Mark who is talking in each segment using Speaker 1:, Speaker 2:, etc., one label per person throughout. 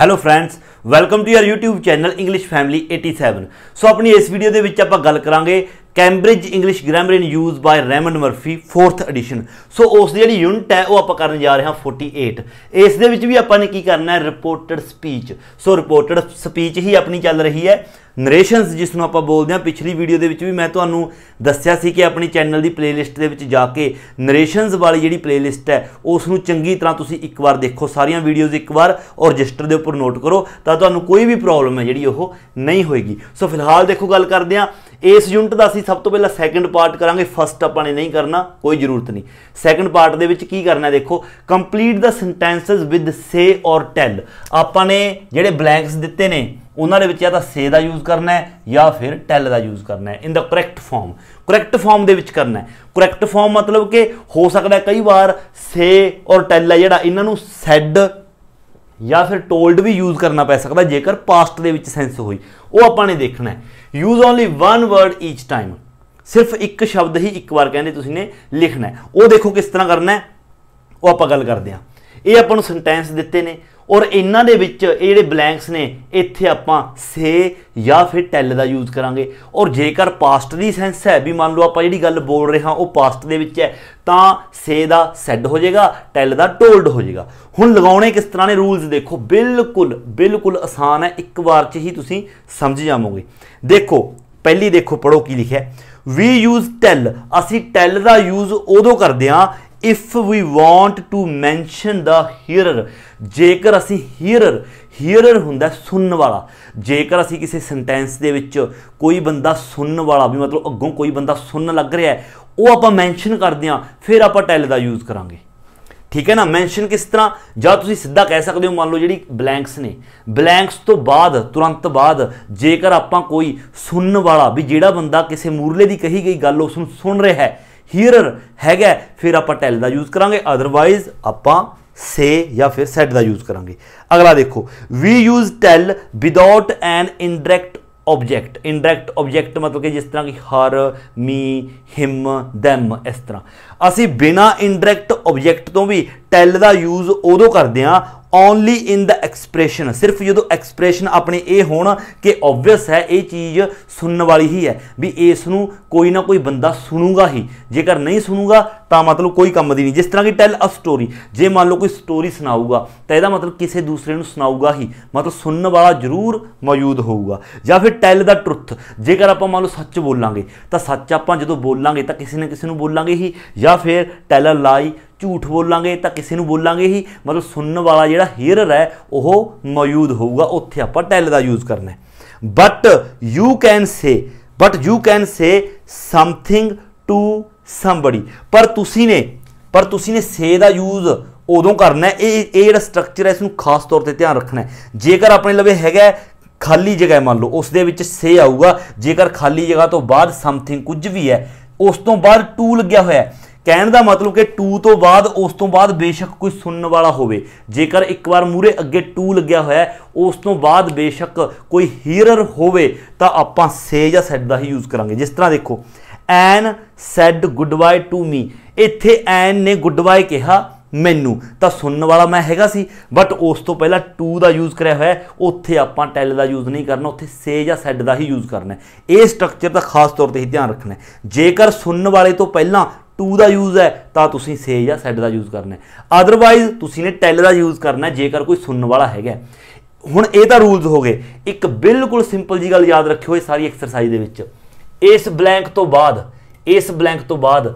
Speaker 1: hello friends welcome to your YouTube channel English family 87 so ਆਪਣੀ ਇਸ video ਦੇ ਵਿੱਚ ਆਪਾਂ ਗੱਲ ਕਰਾਂਗੇ Cambridge English grammar in use by Raymond Murphy 4th edition so ਉਸ ਦੀ ਜਿਹੜੀ ਯੂਨਿਟ ਹੈ ਉਹ ਆਪਾਂ ਕਰਨ ਜਾ ਰਹੇ ਹਾਂ 48 ਇਸ ਦੇ ਵਿੱਚ ਵੀ ਆਪਾਂ ਨੇ ਕੀ ਕਰਨਾ ਹੈ reported speech so reported speech ਹੀ ਆਪਣੀ ਚੱਲ ਰਹੀ ਹੈ ਨਰੇਸ਼ਨਸ ਜਿਸ ਨੂੰ ਆਪਾਂ ਬੋਲਦੇ ਹਾਂ ਪਿਛਲੀ ਵੀਡੀਓ ਦੇ ਵਿੱਚ ਵੀ ਮੈਂ ਤੁਹਾਨੂੰ ਦੱਸਿਆ ਸੀ ਕਿ ਆਪਣੀ ਚੈਨਲ ਦੀ ਪਲੇਲਿਸਟ ਦੇ ਵਿੱਚ ਜਾ ਕੇ ਨਰੇਸ਼ਨਸ ਵਾਲੀ ਜਿਹੜੀ ਪਲੇਲਿਸਟ ਹੈ ਉਸ ਨੂੰ ਚੰਗੀ ਤਰ੍ਹਾਂ ਤੁਸੀਂ ਇੱਕ ਵਾਰ ਦੇਖੋ ਸਾਰੀਆਂ ਵੀਡੀਓਜ਼ ਇੱਕ ਵਾਰ ਔਰ ਰਜਿਸਟਰ ਦੇ ਉੱਪਰ ਨੋਟ ਕਰੋ ਤਾਂ ਤੁਹਾਨੂੰ ਕੋਈ ਵੀ ਪ੍ਰੋਬਲਮ ਹੈ ਜਿਹੜੀ ਉਹ ਨਹੀਂ ਹੋਏਗੀ ਸੋ ਫਿਲਹਾਲ ਦੇਖੋ ਗੱਲ ਕਰਦੇ ਹਾਂ ਇਸ ਯੂਨਿਟ ਦਾ ਅਸੀਂ ਸਭ ਤੋਂ ਪਹਿਲਾਂ ਸੈਕੰਡ ਪਾਰਟ ਕਰਾਂਗੇ ਫਸਟ ਆਪਾਂ ਨੇ ਨਹੀਂ ਕਰਨਾ ਕੋਈ ਜ਼ਰੂਰਤ ਨਹੀਂ ਸੈਕੰਡ ਪਾਰਟ ਦੇ ਵਿੱਚ ਕੀ ਕਰਨਾ ਹੈ ਦੇਖੋ complete the sentences with say or tell ਆਪਾਂ ਨੇ ਜਿਹੜੇ ਬਲੈਂਕਸ ਦਿੱਤੇ ਨੇ ਉਹਨਾਂ ਦੇ ਵਿੱਚ ਜਾਂ ਤਾਂ ਸੇ ਦਾ ਯੂਜ਼ ਕਰਨਾ ਹੈ ਜਾਂ ਫਿਰ ਟੈਲ ਦਾ ਯੂਜ਼ ਕਰਨਾ ਹੈ in the correct form correct form ਦੇ ਵਿੱਚ ਕਰਨਾ ਹੈ ਕਰੈਕਟ ਫਾਰਮ ਮਤਲਬ ਕਿ ਹੋ ਸਕਦਾ ਕਈ ਵਾਰ ਸੇ অর ਟੈਲ ਹੈ ਜਿਹੜਾ ਇਹਨਾਂ ਨੂੰ ਸੈਡ ਜਾਂ ਫਿਰ ਟੋਲਡ ਵੀ ਯੂਜ਼ ਕਰਨਾ ਪੈ ਸਕਦਾ ਜੇਕਰ ਪਾਸਟ ਦੇ ਵਿੱਚ ਸੈਂਸ ਹੋਈ ਉਹ ਆਪਾਂ ਨੇ ਦੇਖਣਾ ਹੈ use only one word each time ਸਿਰਫ ਇੱਕ ਸ਼ਬਦ ਹੀ ਇੱਕ ਵਾਰ ਕਹਿੰਦੇ ਤੁਸੀਂ ਨੇ ਲਿਖਣਾ ਹੈ ਉਹ ਦੇਖੋ ਕਿਸ ਤਰ੍ਹਾਂ ਕਰਨਾ ਹੈ ਉਹ ਆਪਾਂ ਗੱਲ ਕਰਦੇ ਹਾਂ ਇਹ ਆਪਾਂ ਨੂੰ ਸੈਂਟੈਂਸ ਦਿੱਤੇ ਨੇ ਔਰ ਇਹਨਾਂ ਦੇ ਵਿੱਚ ਇਹ ਜਿਹੜੇ ਬਲੈਂਕਸ ਨੇ ਇੱਥੇ ਆਪਾਂ ਸੇ ਜਾਂ ਫਿਰ ਟੈਲ ਦਾ ਯੂਜ਼ ਕਰਾਂਗੇ ਔਰ ਜੇਕਰ ਪਾਸਟ ਦੀ ਸੈਂਸ ਹੈ ਵੀ ਮੰਨ ਲਓ ਆਪਾਂ ਜਿਹੜੀ ਗੱਲ ਬੋਲ ਰਹੇ ਹਾਂ ਉਹ ਪਾਸਟ ਦੇ ਵਿੱਚ ਹੈ ਤਾਂ ਸੇ ਦਾ ਸੈਡ ਹੋ ਜਾਏਗਾ ਟੈਲ ਦਾ ਟੋਲਡ ਹੋ ਜਾਏਗਾ ਹੁਣ ਲਗਾਉਣੇ ਕਿਸ ਤਰ੍ਹਾਂ ਨੇ ਰੂਲਸ ਦੇਖੋ ਬਿਲਕੁਲ ਬਿਲਕੁਲ ਆਸਾਨ ਹੈ ਇੱਕ ਵਾਰ 'ਚ ਹੀ ਤੁਸੀਂ ਸਮਝ ਜਾਵੋਗੇ ਦੇਖੋ ਪਹਿਲੀ ਦੇਖੋ ਪੜੋ ਕੀ ਲਿਖਿਆ ਵੀ ਯੂਜ਼ ਟੈਲ ਅਸੀਂ ਟੈਲ ਦਾ ਯੂਜ਼ ਉਦੋਂ ਕਰਦੇ ਆ if we want to mention the hearer ਜੇਕਰ ਅਸੀਂ ਹੀਅਰਰ ਹੀਅਰਰ ਹੁੰਦਾ ਸੁਣਨ ਵਾਲਾ ਜੇਕਰ ਅਸੀਂ ਕਿਸੇ ਸੈਂਟੈਂਸ ਦੇ ਵਿੱਚ ਕੋਈ ਬੰਦਾ ਸੁਣਨ ਵਾਲਾ ਵੀ ਮਤਲਬ ਅੱਗੋਂ ਕੋਈ ਬੰਦਾ ਸੁਣਨ ਲੱਗ ਰਿਹਾ ਹੈ ਉਹ ਆਪਾਂ ਮੈਂਸ਼ਨ ਕਰਦੇ ਹਾਂ ਫਿਰ ਆਪਾਂ ਟੈਲ ਦਾ ਯੂਜ਼ ਕਰਾਂਗੇ ਠੀਕ ਹੈ ਨਾ ਮੈਂਸ਼ਨ ਕਿਸ ਤਰ੍ਹਾਂ ਜਾਂ ਤੁਸੀਂ ਸਿੱਧਾ ਕਹਿ ਸਕਦੇ ਹੋ ਮੰਨ ਲਓ ਜਿਹੜੀ ਬਲੈਂਕਸ ਨੇ ਬਲੈਂਕਸ ਤੋਂ ਬਾਅਦ ਤੁਰੰਤ ਬਾਅਦ ਜੇਕਰ ਆਪਾਂ ਕੋਈ ਸੁਣਨ ਵਾਲਾ ਵੀ ਜਿਹੜਾ ਬੰਦਾ ਕਿਸੇ ਮੂਰਲੇ ਦੀ ਕਹੀ ਗਈ ਗੱਲ ਉਸ ਨੂੰ ਸੁਣ ਰਿਹਾ ਹੈ ਹੀਅਰਰ ਹੈਗਾ ਫਿਰ ਆਪਾਂ ਟੈਲ ਦਾ ਯੂਜ਼ ਕਰਾਂਗੇ ਅਦਰਵਾਈਜ਼ ਆਪਾਂ ਸੇ ਜਾਂ ਫਿਰ ਸੈਟ ਦਾ ਯੂਜ਼ ਕਰਾਂਗੇ ਅਗਲਾ ਦੇਖੋ we use tell without an indirect object indirect object ਮਤਲਬ ਕਿ ਜਿਸ ਤਰ੍ਹਾਂ ਕਿ ਹਰ ਮੀ ਹਿਮ ਥੈਮ ਇਸ ਤਰ੍ਹਾਂ ਅਸੀਂ ਬਿਨਾ ਇਨਡਾਇਰੈਕਟ ਆਬਜੈਕਟ ਤੋਂ ਵੀ ਟੈਲ ਦਾ ਯੂਜ਼ ਉਦੋਂ ਕਰਦੇ ਆ ਓਨਲੀ ਇਨ ਦਾ ਐਕਸਪ੍ਰੈਸ਼ਨ ਸਿਰਫ ਜਦੋਂ ਐਕਸਪ੍ਰੈਸ਼ਨ ਆਪਣੇ ਇਹ ਹੋਣ ਕਿ ਆਬਵੀਅਸ ਹੈ ਇਹ ਚੀਜ਼ ਸੁਣਨ ਵਾਲੀ ਹੀ ਹੈ ਵੀ ਇਸ ਨੂੰ ਕੋਈ ਨਾ ਕੋਈ ਬੰਦਾ ਸੁਣੂਗਾ ਹੀ ਜੇਕਰ ਨਹੀਂ ਸੁਣੂਗਾ ਤਾਂ ਮਤਲਬ ਕੋਈ ਕੰਮ ਦੀ ਨਹੀਂ ਜਿਸ ਤਰ੍ਹਾਂ ਕਿ ਟੈਲ ਅ ਸਟੋਰੀ ਜੇ ਮੰਨ ਲਓ ਕੋਈ ਸਟੋਰੀ ਸੁਣਾਊਗਾ ਤਾਂ ਇਹਦਾ ਮਤਲਬ ਕਿਸੇ ਦੂਸਰੇ ਨੂੰ ਸੁਣਾਊਗਾ ਹੀ ਮਤਲਬ ਸੁਣਨ ਵਾਲਾ ਜ਼ਰੂਰ ਮੌਜੂਦ ਹੋਊਗਾ ਜਾਂ ਫਿਰ ਟੈਲ ਦਾ ਟਰੁੱਥ ਜੇਕਰ ਆਪਾਂ ਮੰਨ ਲਓ ਸੱਚ ਬੋਲਾਂਗੇ ਤਾਂ ਸੱਚ ਆਪਾਂ ਜਦੋਂ ਬੋਲਾਂਗੇ ਤਾਂ ਕਿਸੇ ਨਾ ਕਿਸੇ ਨੂੰ ਬੋਲਾਂਗੇ ਹੀ ਜਾਂ ਫਿਰ ਟੈਲ ਅ ਲਾਈ ਝੂਠ ਬੋਲਾਂਗੇ ਤਾਂ ਕਿਸੇ ਨੂੰ ਬੋਲਾਂਗੇ ਹੀ ਮਤਲਬ ਸੁਣਨ ਵਾਲਾ ਜਿਹੜਾ ਹੀਅਰਰ ਹੈ ਉਹ ਮੌਜੂਦ ਹੋਊਗਾ ਉੱਥੇ ਆਪਾਂ ਟੈਲ ਦਾ ਯੂਜ਼ ਕਰਨਾ ਹੈ but you can say but you can say something to somebody ਪਰ ਤੁਸੀਂ ਨੇ ਪਰ ਤੁਸੀਂ ਨੇ ਸੇ ਦਾ ਯੂਜ਼ ਉਦੋਂ ਕਰਨਾ ਹੈ ਇਹ ਇਹ ਜਿਹੜਾ ਸਟਰਕਚਰ ਹੈ ਇਸ ਨੂੰ ਖਾਸ ਤੌਰ ਤੇ ਧਿਆਨ ਰੱਖਣਾ ਹੈ ਜੇਕਰ ਆਪਣੇ ਲਵੇ ਹੈਗਾ ਖਾਲੀ ਜਗ੍ਹਾ ਮੰਨ ਲਓ ਉਸ ਦੇ ਵਿੱਚ ਸੇ ਆਊਗਾ ਜੇਕਰ ਖਾਲੀ ਜਗ੍ਹਾ ਤੋਂ ਬਾਅਦ ਸਮਥਿੰਗ ਕੁਝ ਵੀ ਹੈ ਉਸ ਤੋਂ ਬਾਅਦ ਟੂ ਲੱਗਿਆ ਹੋਇਆ ਹੈ ਕਹਿਣ ਦਾ ਮਤਲਬ ਕਿ 2 ਤੋਂ ਬਾਅਦ ਉਸ ਤੋਂ ਬਾਅਦ ਬੇਸ਼ੱਕ ਕੋਈ ਸੁਣਨ ਵਾਲਾ ਹੋਵੇ ਜੇਕਰ ਇੱਕ ਵਾਰ ਮੂਰੇ ਅੱਗੇ 2 ਲੱਗਿਆ ਹੋਇਆ ਉਸ ਤੋਂ ਬਾਅਦ ਬੇਸ਼ੱਕ ਕੋਈ ਹੀਰਰ ਹੋਵੇ ਤਾਂ ਆਪਾਂ ਸੇ ਜਾਂ ਸੈਡ ਦਾ ਹੀ ਯੂਜ਼ ਕਰਾਂਗੇ ਜਿਸ ਤਰ੍ਹਾਂ ਦੇਖੋ Ann said goodbye to me ਇੱਥੇ ਐਨ ਨੇ ਗੁੱਡ ਬਾਏ ਕਿਹਾ ਮੈਨੂੰ ਤਾਂ ਸੁਣਨ ਵਾਲਾ ਮੈਂ ਹੈਗਾ ਸੀ ਬਟ ਉਸ ਤੋਂ ਪਹਿਲਾਂ ਟੂ ਦਾ ਯੂਜ਼ ਕਰਿਆ ਹੋਇਆ ਉੱਥੇ ਆਪਾਂ ਟੈਲ ਦਾ ਯੂਜ਼ ਨਹੀਂ ਕਰਨਾ ਉੱਥੇ ਸੇ ਜਾਂ ਸੈਡ ਦਾ ਹੀ ਯੂਜ਼ ਕਰਨਾ ਇਹ ਸਟਰਕਚਰ ਦਾ ਖਾਸ ਤੌਰ ਤੇ ਹੀ ਧਿਆਨ ਰੱਖਣਾ ਜੇਕਰ ਸੁਣਨ ਵਾਲੇ ਤੋਂ ਪਹਿਲਾਂ ਟੂ ਦਾ ਯੂਜ਼ ਹੈ ਤਾਂ ਤੁਸੀਂ ਸੇ ਜਾਂ ਸੈਡ ਦਾ ਯੂਜ਼ ਕਰਨਾ ਹੈ ਆਦਰਵਾਇਜ਼ ਤੁਸੀਂ ਨੇ ਟੈਲ ਦਾ ਯੂਜ਼ ਕਰਨਾ ਜੇਕਰ ਕੋਈ ਸੁਣਨ ਵਾਲਾ ਹੈਗਾ ਹੁਣ ਇਹ ਤਾਂ ਰੂਲਸ ਹੋ ਗਏ ਇੱਕ ਬਿਲਕੁਲ ਸਿੰਪਲ ਜੀ ਗੱਲ ਯਾਦ ਰੱਖਿਓ ਇਹ ਸਾਰੀ ਐਕਸਰਸਾਈਜ਼ ਦੇ ਵਿੱਚ ਇਸ ਬਲੈਂਕ ਤੋਂ ਬਾਅਦ ਇਸ ਬਲੈਂਕ ਤੋਂ ਬਾਅਦ